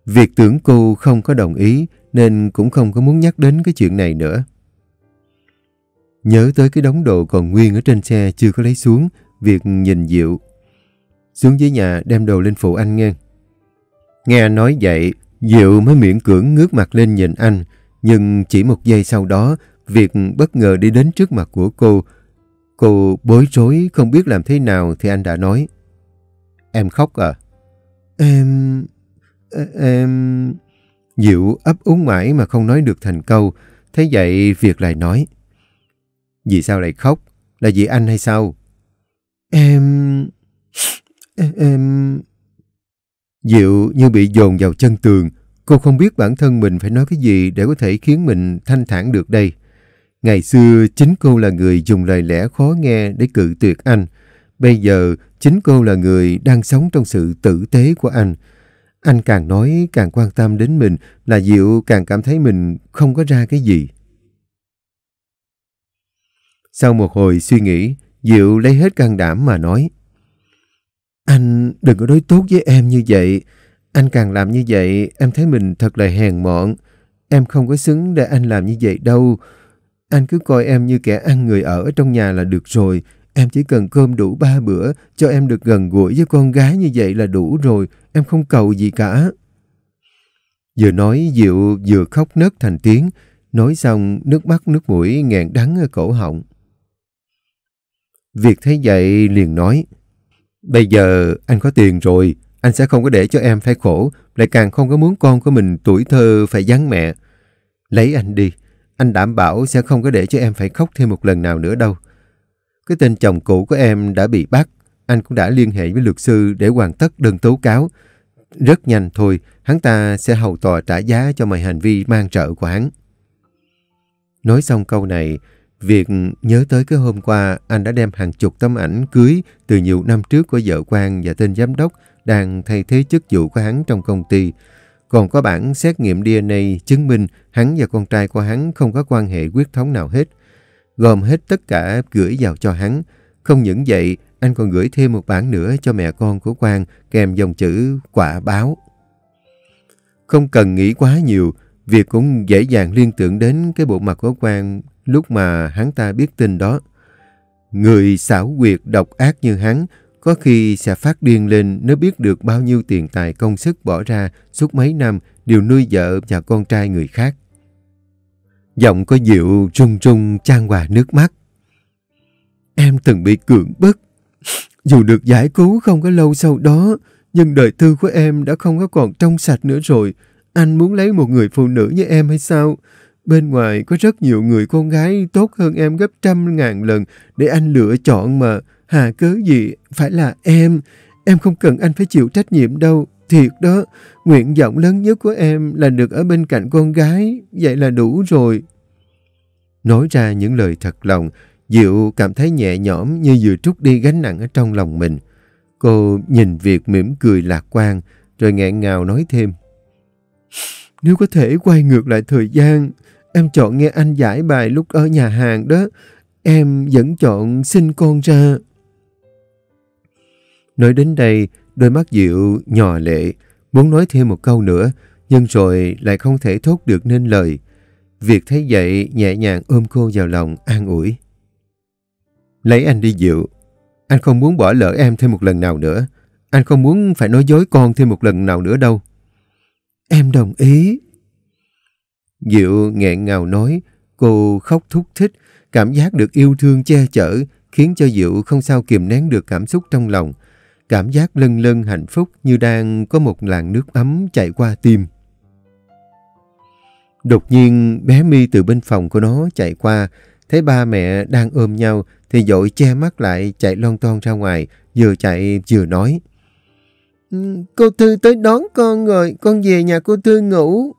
Việc tưởng cô không có đồng ý nên cũng không có muốn nhắc đến cái chuyện này nữa. Nhớ tới cái đống đồ còn nguyên ở trên xe chưa có lấy xuống, việc nhìn Diệu. Xuống dưới nhà đem đồ lên phụ anh nghe. Nghe nói vậy, Diệu mới miễn cưỡng ngước mặt lên nhìn anh, nhưng chỉ một giây sau đó, việc bất ngờ đi đến trước mặt của cô Cô bối rối không biết làm thế nào thì anh đã nói. Em khóc à? Em... em... Diệu ấp úng mãi mà không nói được thành câu. Thế vậy Việt lại nói. Vì sao lại khóc? Là vì anh hay sao? Em... em... Diệu như bị dồn vào chân tường. Cô không biết bản thân mình phải nói cái gì để có thể khiến mình thanh thản được đây. Ngày xưa chính cô là người dùng lời lẽ khó nghe để cự tuyệt anh. Bây giờ chính cô là người đang sống trong sự tử tế của anh. Anh càng nói càng quan tâm đến mình là Diệu càng cảm thấy mình không có ra cái gì. Sau một hồi suy nghĩ, Diệu lấy hết can đảm mà nói. Anh đừng có đối tốt với em như vậy. Anh càng làm như vậy, em thấy mình thật là hèn mọn. Em không có xứng để anh làm như vậy đâu. Anh cứ coi em như kẻ ăn người ở trong nhà là được rồi. Em chỉ cần cơm đủ ba bữa, cho em được gần gũi với con gái như vậy là đủ rồi. Em không cầu gì cả. Vừa nói Diệu vừa khóc nấc thành tiếng. Nói xong, nước mắt nước mũi ngẹn đắng ở cổ họng. Việc thấy vậy liền nói. Bây giờ anh có tiền rồi, anh sẽ không có để cho em phải khổ, lại càng không có muốn con của mình tuổi thơ phải vắng mẹ. Lấy anh đi, anh đảm bảo sẽ không có để cho em phải khóc thêm một lần nào nữa đâu. Cái tên chồng cũ của em đã bị bắt. Anh cũng đã liên hệ với luật sư để hoàn tất đơn tố cáo. Rất nhanh thôi, hắn ta sẽ hầu tòa trả giá cho mọi hành vi mang trợ của hắn. Nói xong câu này, việc nhớ tới cái hôm qua anh đã đem hàng chục tấm ảnh cưới từ nhiều năm trước của vợ quan và tên giám đốc đang thay thế chức vụ của hắn trong công ty còn có bản xét nghiệm DNA chứng minh hắn và con trai của hắn không có quan hệ quyết thống nào hết. Gồm hết tất cả gửi vào cho hắn. Không những vậy, anh còn gửi thêm một bản nữa cho mẹ con của Quang kèm dòng chữ quả báo. Không cần nghĩ quá nhiều, việc cũng dễ dàng liên tưởng đến cái bộ mặt của Quang lúc mà hắn ta biết tin đó. Người xảo quyệt độc ác như hắn có khi sẽ phát điên lên nếu biết được bao nhiêu tiền tài công sức bỏ ra suốt mấy năm đều nuôi vợ và con trai người khác. Giọng có dịu rung rung trang hòa nước mắt. Em từng bị cưỡng bức. Dù được giải cứu không có lâu sau đó, nhưng đời tư của em đã không có còn trong sạch nữa rồi. Anh muốn lấy một người phụ nữ như em hay sao? Bên ngoài có rất nhiều người con gái tốt hơn em gấp trăm ngàn lần để anh lựa chọn mà. Hà cớ gì, phải là em. Em không cần anh phải chịu trách nhiệm đâu. Thiệt đó, nguyện vọng lớn nhất của em là được ở bên cạnh con gái. Vậy là đủ rồi. Nói ra những lời thật lòng, Diệu cảm thấy nhẹ nhõm như vừa trút đi gánh nặng ở trong lòng mình. Cô nhìn việc mỉm cười lạc quan, rồi nghẹn ngào nói thêm. Nếu có thể quay ngược lại thời gian, em chọn nghe anh giải bài lúc ở nhà hàng đó. Em vẫn chọn sinh con ra. Nói đến đây, đôi mắt Diệu nhỏ lệ, muốn nói thêm một câu nữa, nhưng rồi lại không thể thốt được nên lời. Việc thấy vậy nhẹ nhàng ôm cô vào lòng, an ủi. Lấy anh đi Diệu. Anh không muốn bỏ lỡ em thêm một lần nào nữa. Anh không muốn phải nói dối con thêm một lần nào nữa đâu. Em đồng ý. Diệu nghẹn ngào nói, cô khóc thúc thích, cảm giác được yêu thương che chở, khiến cho Diệu không sao kiềm nén được cảm xúc trong lòng. Cảm giác lân lân hạnh phúc như đang có một làn nước ấm chạy qua tim. Đột nhiên bé mi từ bên phòng của nó chạy qua, thấy ba mẹ đang ôm nhau thì dội che mắt lại chạy lon ton ra ngoài, vừa chạy vừa nói. Ừ, cô Thư tới đón con rồi, con về nhà cô Thư ngủ.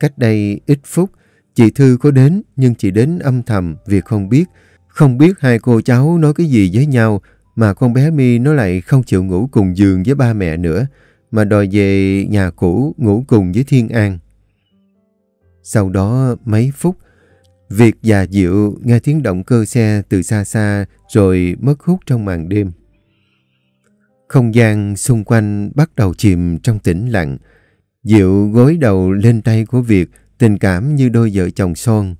Cách đây ít phút, chị Thư có đến nhưng chị đến âm thầm vì không biết. Không biết hai cô cháu nói cái gì với nhau mà con bé My nó lại không chịu ngủ cùng giường với ba mẹ nữa, mà đòi về nhà cũ ngủ cùng với Thiên An. Sau đó mấy phút, Việt và Diệu nghe tiếng động cơ xe từ xa xa rồi mất hút trong màn đêm. Không gian xung quanh bắt đầu chìm trong tĩnh lặng. Diệu gối đầu lên tay của Việt, tình cảm như đôi vợ chồng son.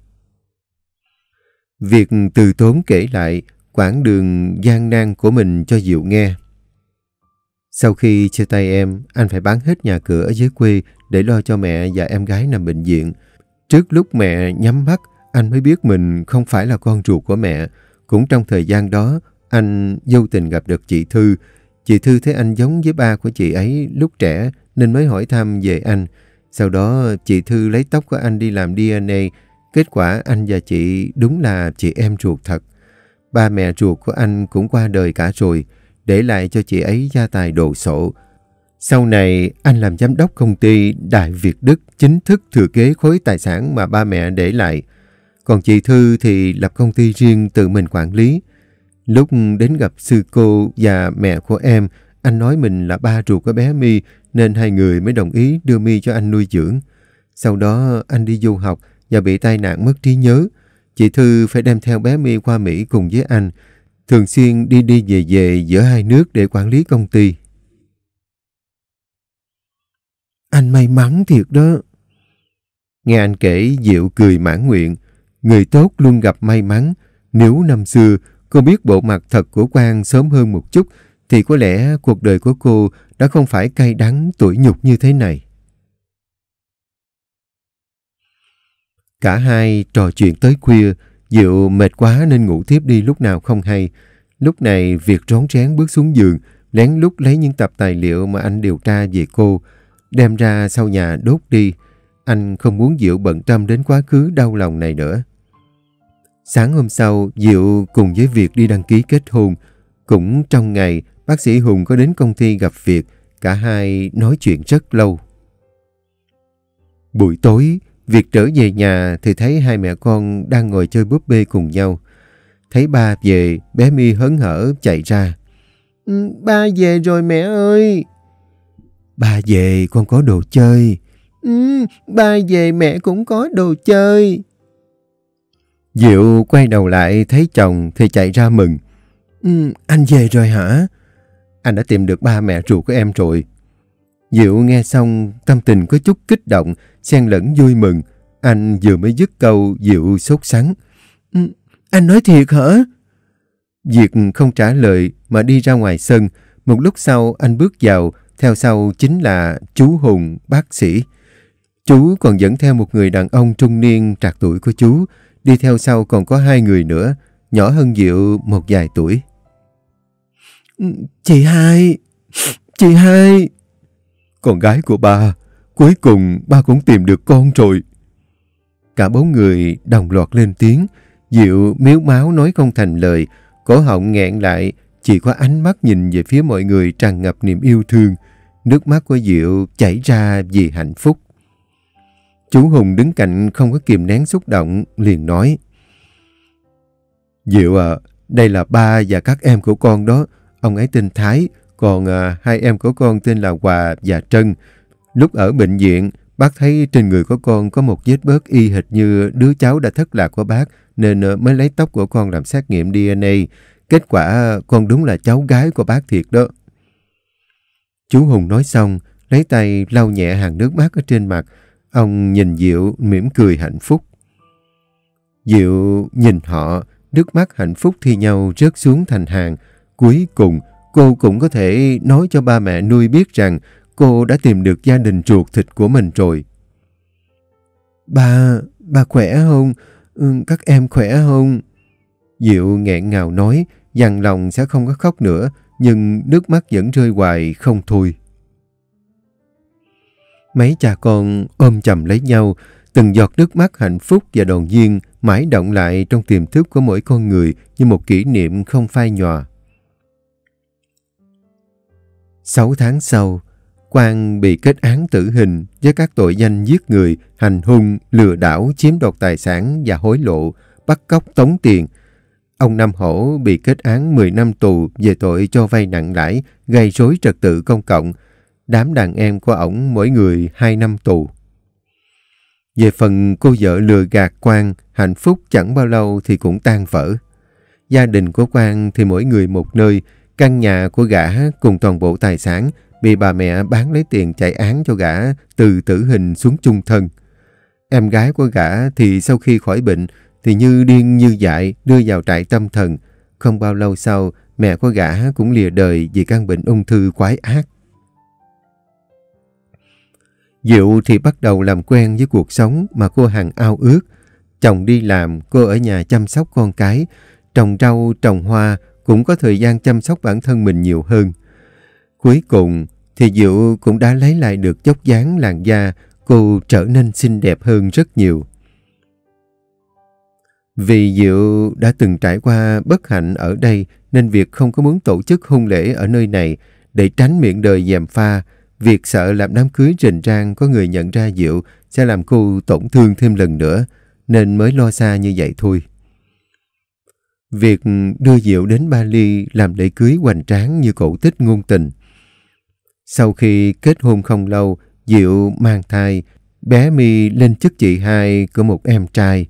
Việt từ tốn kể lại quãng đường gian nan của mình cho Diệu nghe. Sau khi chia tay em, anh phải bán hết nhà cửa ở dưới quê để lo cho mẹ và em gái nằm bệnh viện. Trước lúc mẹ nhắm mắt, anh mới biết mình không phải là con ruột của mẹ. Cũng trong thời gian đó, anh vô tình gặp được chị Thư. Chị Thư thấy anh giống với ba của chị ấy lúc trẻ nên mới hỏi thăm về anh. Sau đó, chị Thư lấy tóc của anh đi làm DNA. Kết quả anh và chị đúng là chị em ruột thật ba mẹ ruột của anh cũng qua đời cả rồi, để lại cho chị ấy gia tài đồ sộ. Sau này, anh làm giám đốc công ty Đại Việt Đức chính thức thừa kế khối tài sản mà ba mẹ để lại. Còn chị Thư thì lập công ty riêng tự mình quản lý. Lúc đến gặp sư cô và mẹ của em, anh nói mình là ba ruột của bé My nên hai người mới đồng ý đưa My cho anh nuôi dưỡng. Sau đó anh đi du học và bị tai nạn mất trí nhớ. Chị Thư phải đem theo bé My qua Mỹ cùng với anh, thường xuyên đi đi về về giữa hai nước để quản lý công ty. Anh may mắn thiệt đó. Nghe anh kể Diệu cười mãn nguyện. Người tốt luôn gặp may mắn. Nếu năm xưa cô biết bộ mặt thật của Quang sớm hơn một chút thì có lẽ cuộc đời của cô đã không phải cay đắng tuổi nhục như thế này. Cả hai trò chuyện tới khuya, Diệu mệt quá nên ngủ tiếp đi lúc nào không hay. Lúc này việc rón rén bước xuống giường, lén lút lấy những tập tài liệu mà anh điều tra về cô, đem ra sau nhà đốt đi. Anh không muốn Diệu bận tâm đến quá khứ đau lòng này nữa. Sáng hôm sau, Diệu cùng với việc đi đăng ký kết hôn. Cũng trong ngày, bác sĩ Hùng có đến công ty gặp việc, cả hai nói chuyện rất lâu. Buổi tối, Việc trở về nhà thì thấy hai mẹ con đang ngồi chơi búp bê cùng nhau. Thấy ba về, bé mi hớn hở chạy ra. Ừ, ba về rồi mẹ ơi! Ba về con có đồ chơi. Ừ, ba về mẹ cũng có đồ chơi. Diệu quay đầu lại thấy chồng thì chạy ra mừng. Ừ, anh về rồi hả? Anh đã tìm được ba mẹ ruột của em rồi. Diệu nghe xong tâm tình có chút kích động xen lẫn vui mừng. Anh vừa mới dứt câu dịu sốt sắng. Ừ, anh nói thiệt hả? Diệt không trả lời mà đi ra ngoài sân. Một lúc sau anh bước vào, theo sau chính là chú Hùng, bác sĩ. Chú còn dẫn theo một người đàn ông trung niên trạc tuổi của chú. Đi theo sau còn có hai người nữa, nhỏ hơn Diệu một vài tuổi. Ừ, chị hai, chị hai. Con gái của bà, Cuối cùng ba cũng tìm được con rồi. Cả bốn người đồng loạt lên tiếng. Diệu miếu máu nói không thành lời. Cổ họng nghẹn lại. Chỉ có ánh mắt nhìn về phía mọi người tràn ngập niềm yêu thương. Nước mắt của Diệu chảy ra vì hạnh phúc. Chú Hùng đứng cạnh không có kiềm nén xúc động, liền nói. Diệu à, đây là ba và các em của con đó. Ông ấy tên Thái, còn à, hai em của con tên là Hòa và Trân. Lúc ở bệnh viện, bác thấy trên người của con có một vết bớt y hệt như đứa cháu đã thất lạc của bác, nên ờ, mới lấy tóc của con làm xét nghiệm DNA. Kết quả con đúng là cháu gái của bác thiệt đó. Chú Hùng nói xong, lấy tay lau nhẹ hàng nước mắt ở trên mặt. Ông nhìn Diệu mỉm cười hạnh phúc. Diệu nhìn họ, nước mắt hạnh phúc thi nhau rớt xuống thành hàng. Cuối cùng, cô cũng có thể nói cho ba mẹ nuôi biết rằng cô đã tìm được gia đình chuột thịt của mình rồi. Bà, bà khỏe không? Ừ, các em khỏe không? Diệu nghẹn ngào nói, dằn lòng sẽ không có khóc nữa, nhưng nước mắt vẫn rơi hoài không thôi. Mấy cha con ôm chầm lấy nhau, từng giọt nước mắt hạnh phúc và đoàn viên mãi động lại trong tiềm thức của mỗi con người như một kỷ niệm không phai nhòa. Sáu tháng sau, Quang bị kết án tử hình với các tội danh giết người, hành hung, lừa đảo, chiếm đoạt tài sản và hối lộ, bắt cóc tống tiền. Ông Nam Hổ bị kết án 10 năm tù về tội cho vay nặng lãi, gây rối trật tự công cộng. Đám đàn em của ổng mỗi người 2 năm tù. Về phần cô vợ lừa gạt Quang, hạnh phúc chẳng bao lâu thì cũng tan vỡ. Gia đình của Quang thì mỗi người một nơi, căn nhà của gã cùng toàn bộ tài sản – bị bà mẹ bán lấy tiền chạy án cho gã từ tử hình xuống chung thân. Em gái của gã thì sau khi khỏi bệnh thì như điên như dại đưa vào trại tâm thần. Không bao lâu sau, mẹ của gã cũng lìa đời vì căn bệnh ung thư quái ác. Diệu thì bắt đầu làm quen với cuộc sống mà cô Hằng ao ước. Chồng đi làm, cô ở nhà chăm sóc con cái, trồng rau, trồng hoa, cũng có thời gian chăm sóc bản thân mình nhiều hơn. Cuối cùng thì Diệu cũng đã lấy lại được dốc dáng làn da, cô trở nên xinh đẹp hơn rất nhiều. Vì Diệu đã từng trải qua bất hạnh ở đây nên việc không có muốn tổ chức hôn lễ ở nơi này để tránh miệng đời dèm pha, việc sợ làm đám cưới rình rang có người nhận ra Diệu sẽ làm cô tổn thương thêm lần nữa nên mới lo xa như vậy thôi. Việc đưa Diệu đến Bali làm lễ cưới hoành tráng như cổ tích ngôn tình – sau khi kết hôn không lâu, Diệu mang thai, bé My lên chức chị hai của một em trai.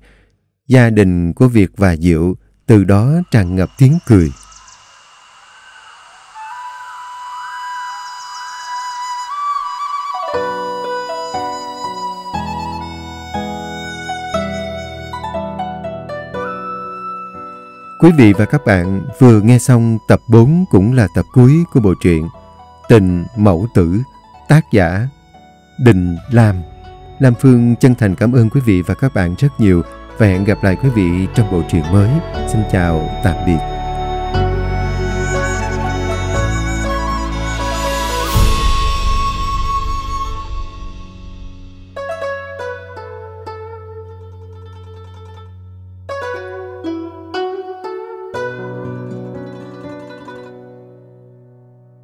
Gia đình của Việt và Diệu từ đó tràn ngập tiếng cười. Quý vị và các bạn vừa nghe xong tập 4 cũng là tập cuối của bộ truyện Tình Mẫu Tử, tác giả Đình Lam. Lam Phương chân thành cảm ơn quý vị và các bạn rất nhiều và hẹn gặp lại quý vị trong bộ truyện mới. Xin chào, tạm biệt.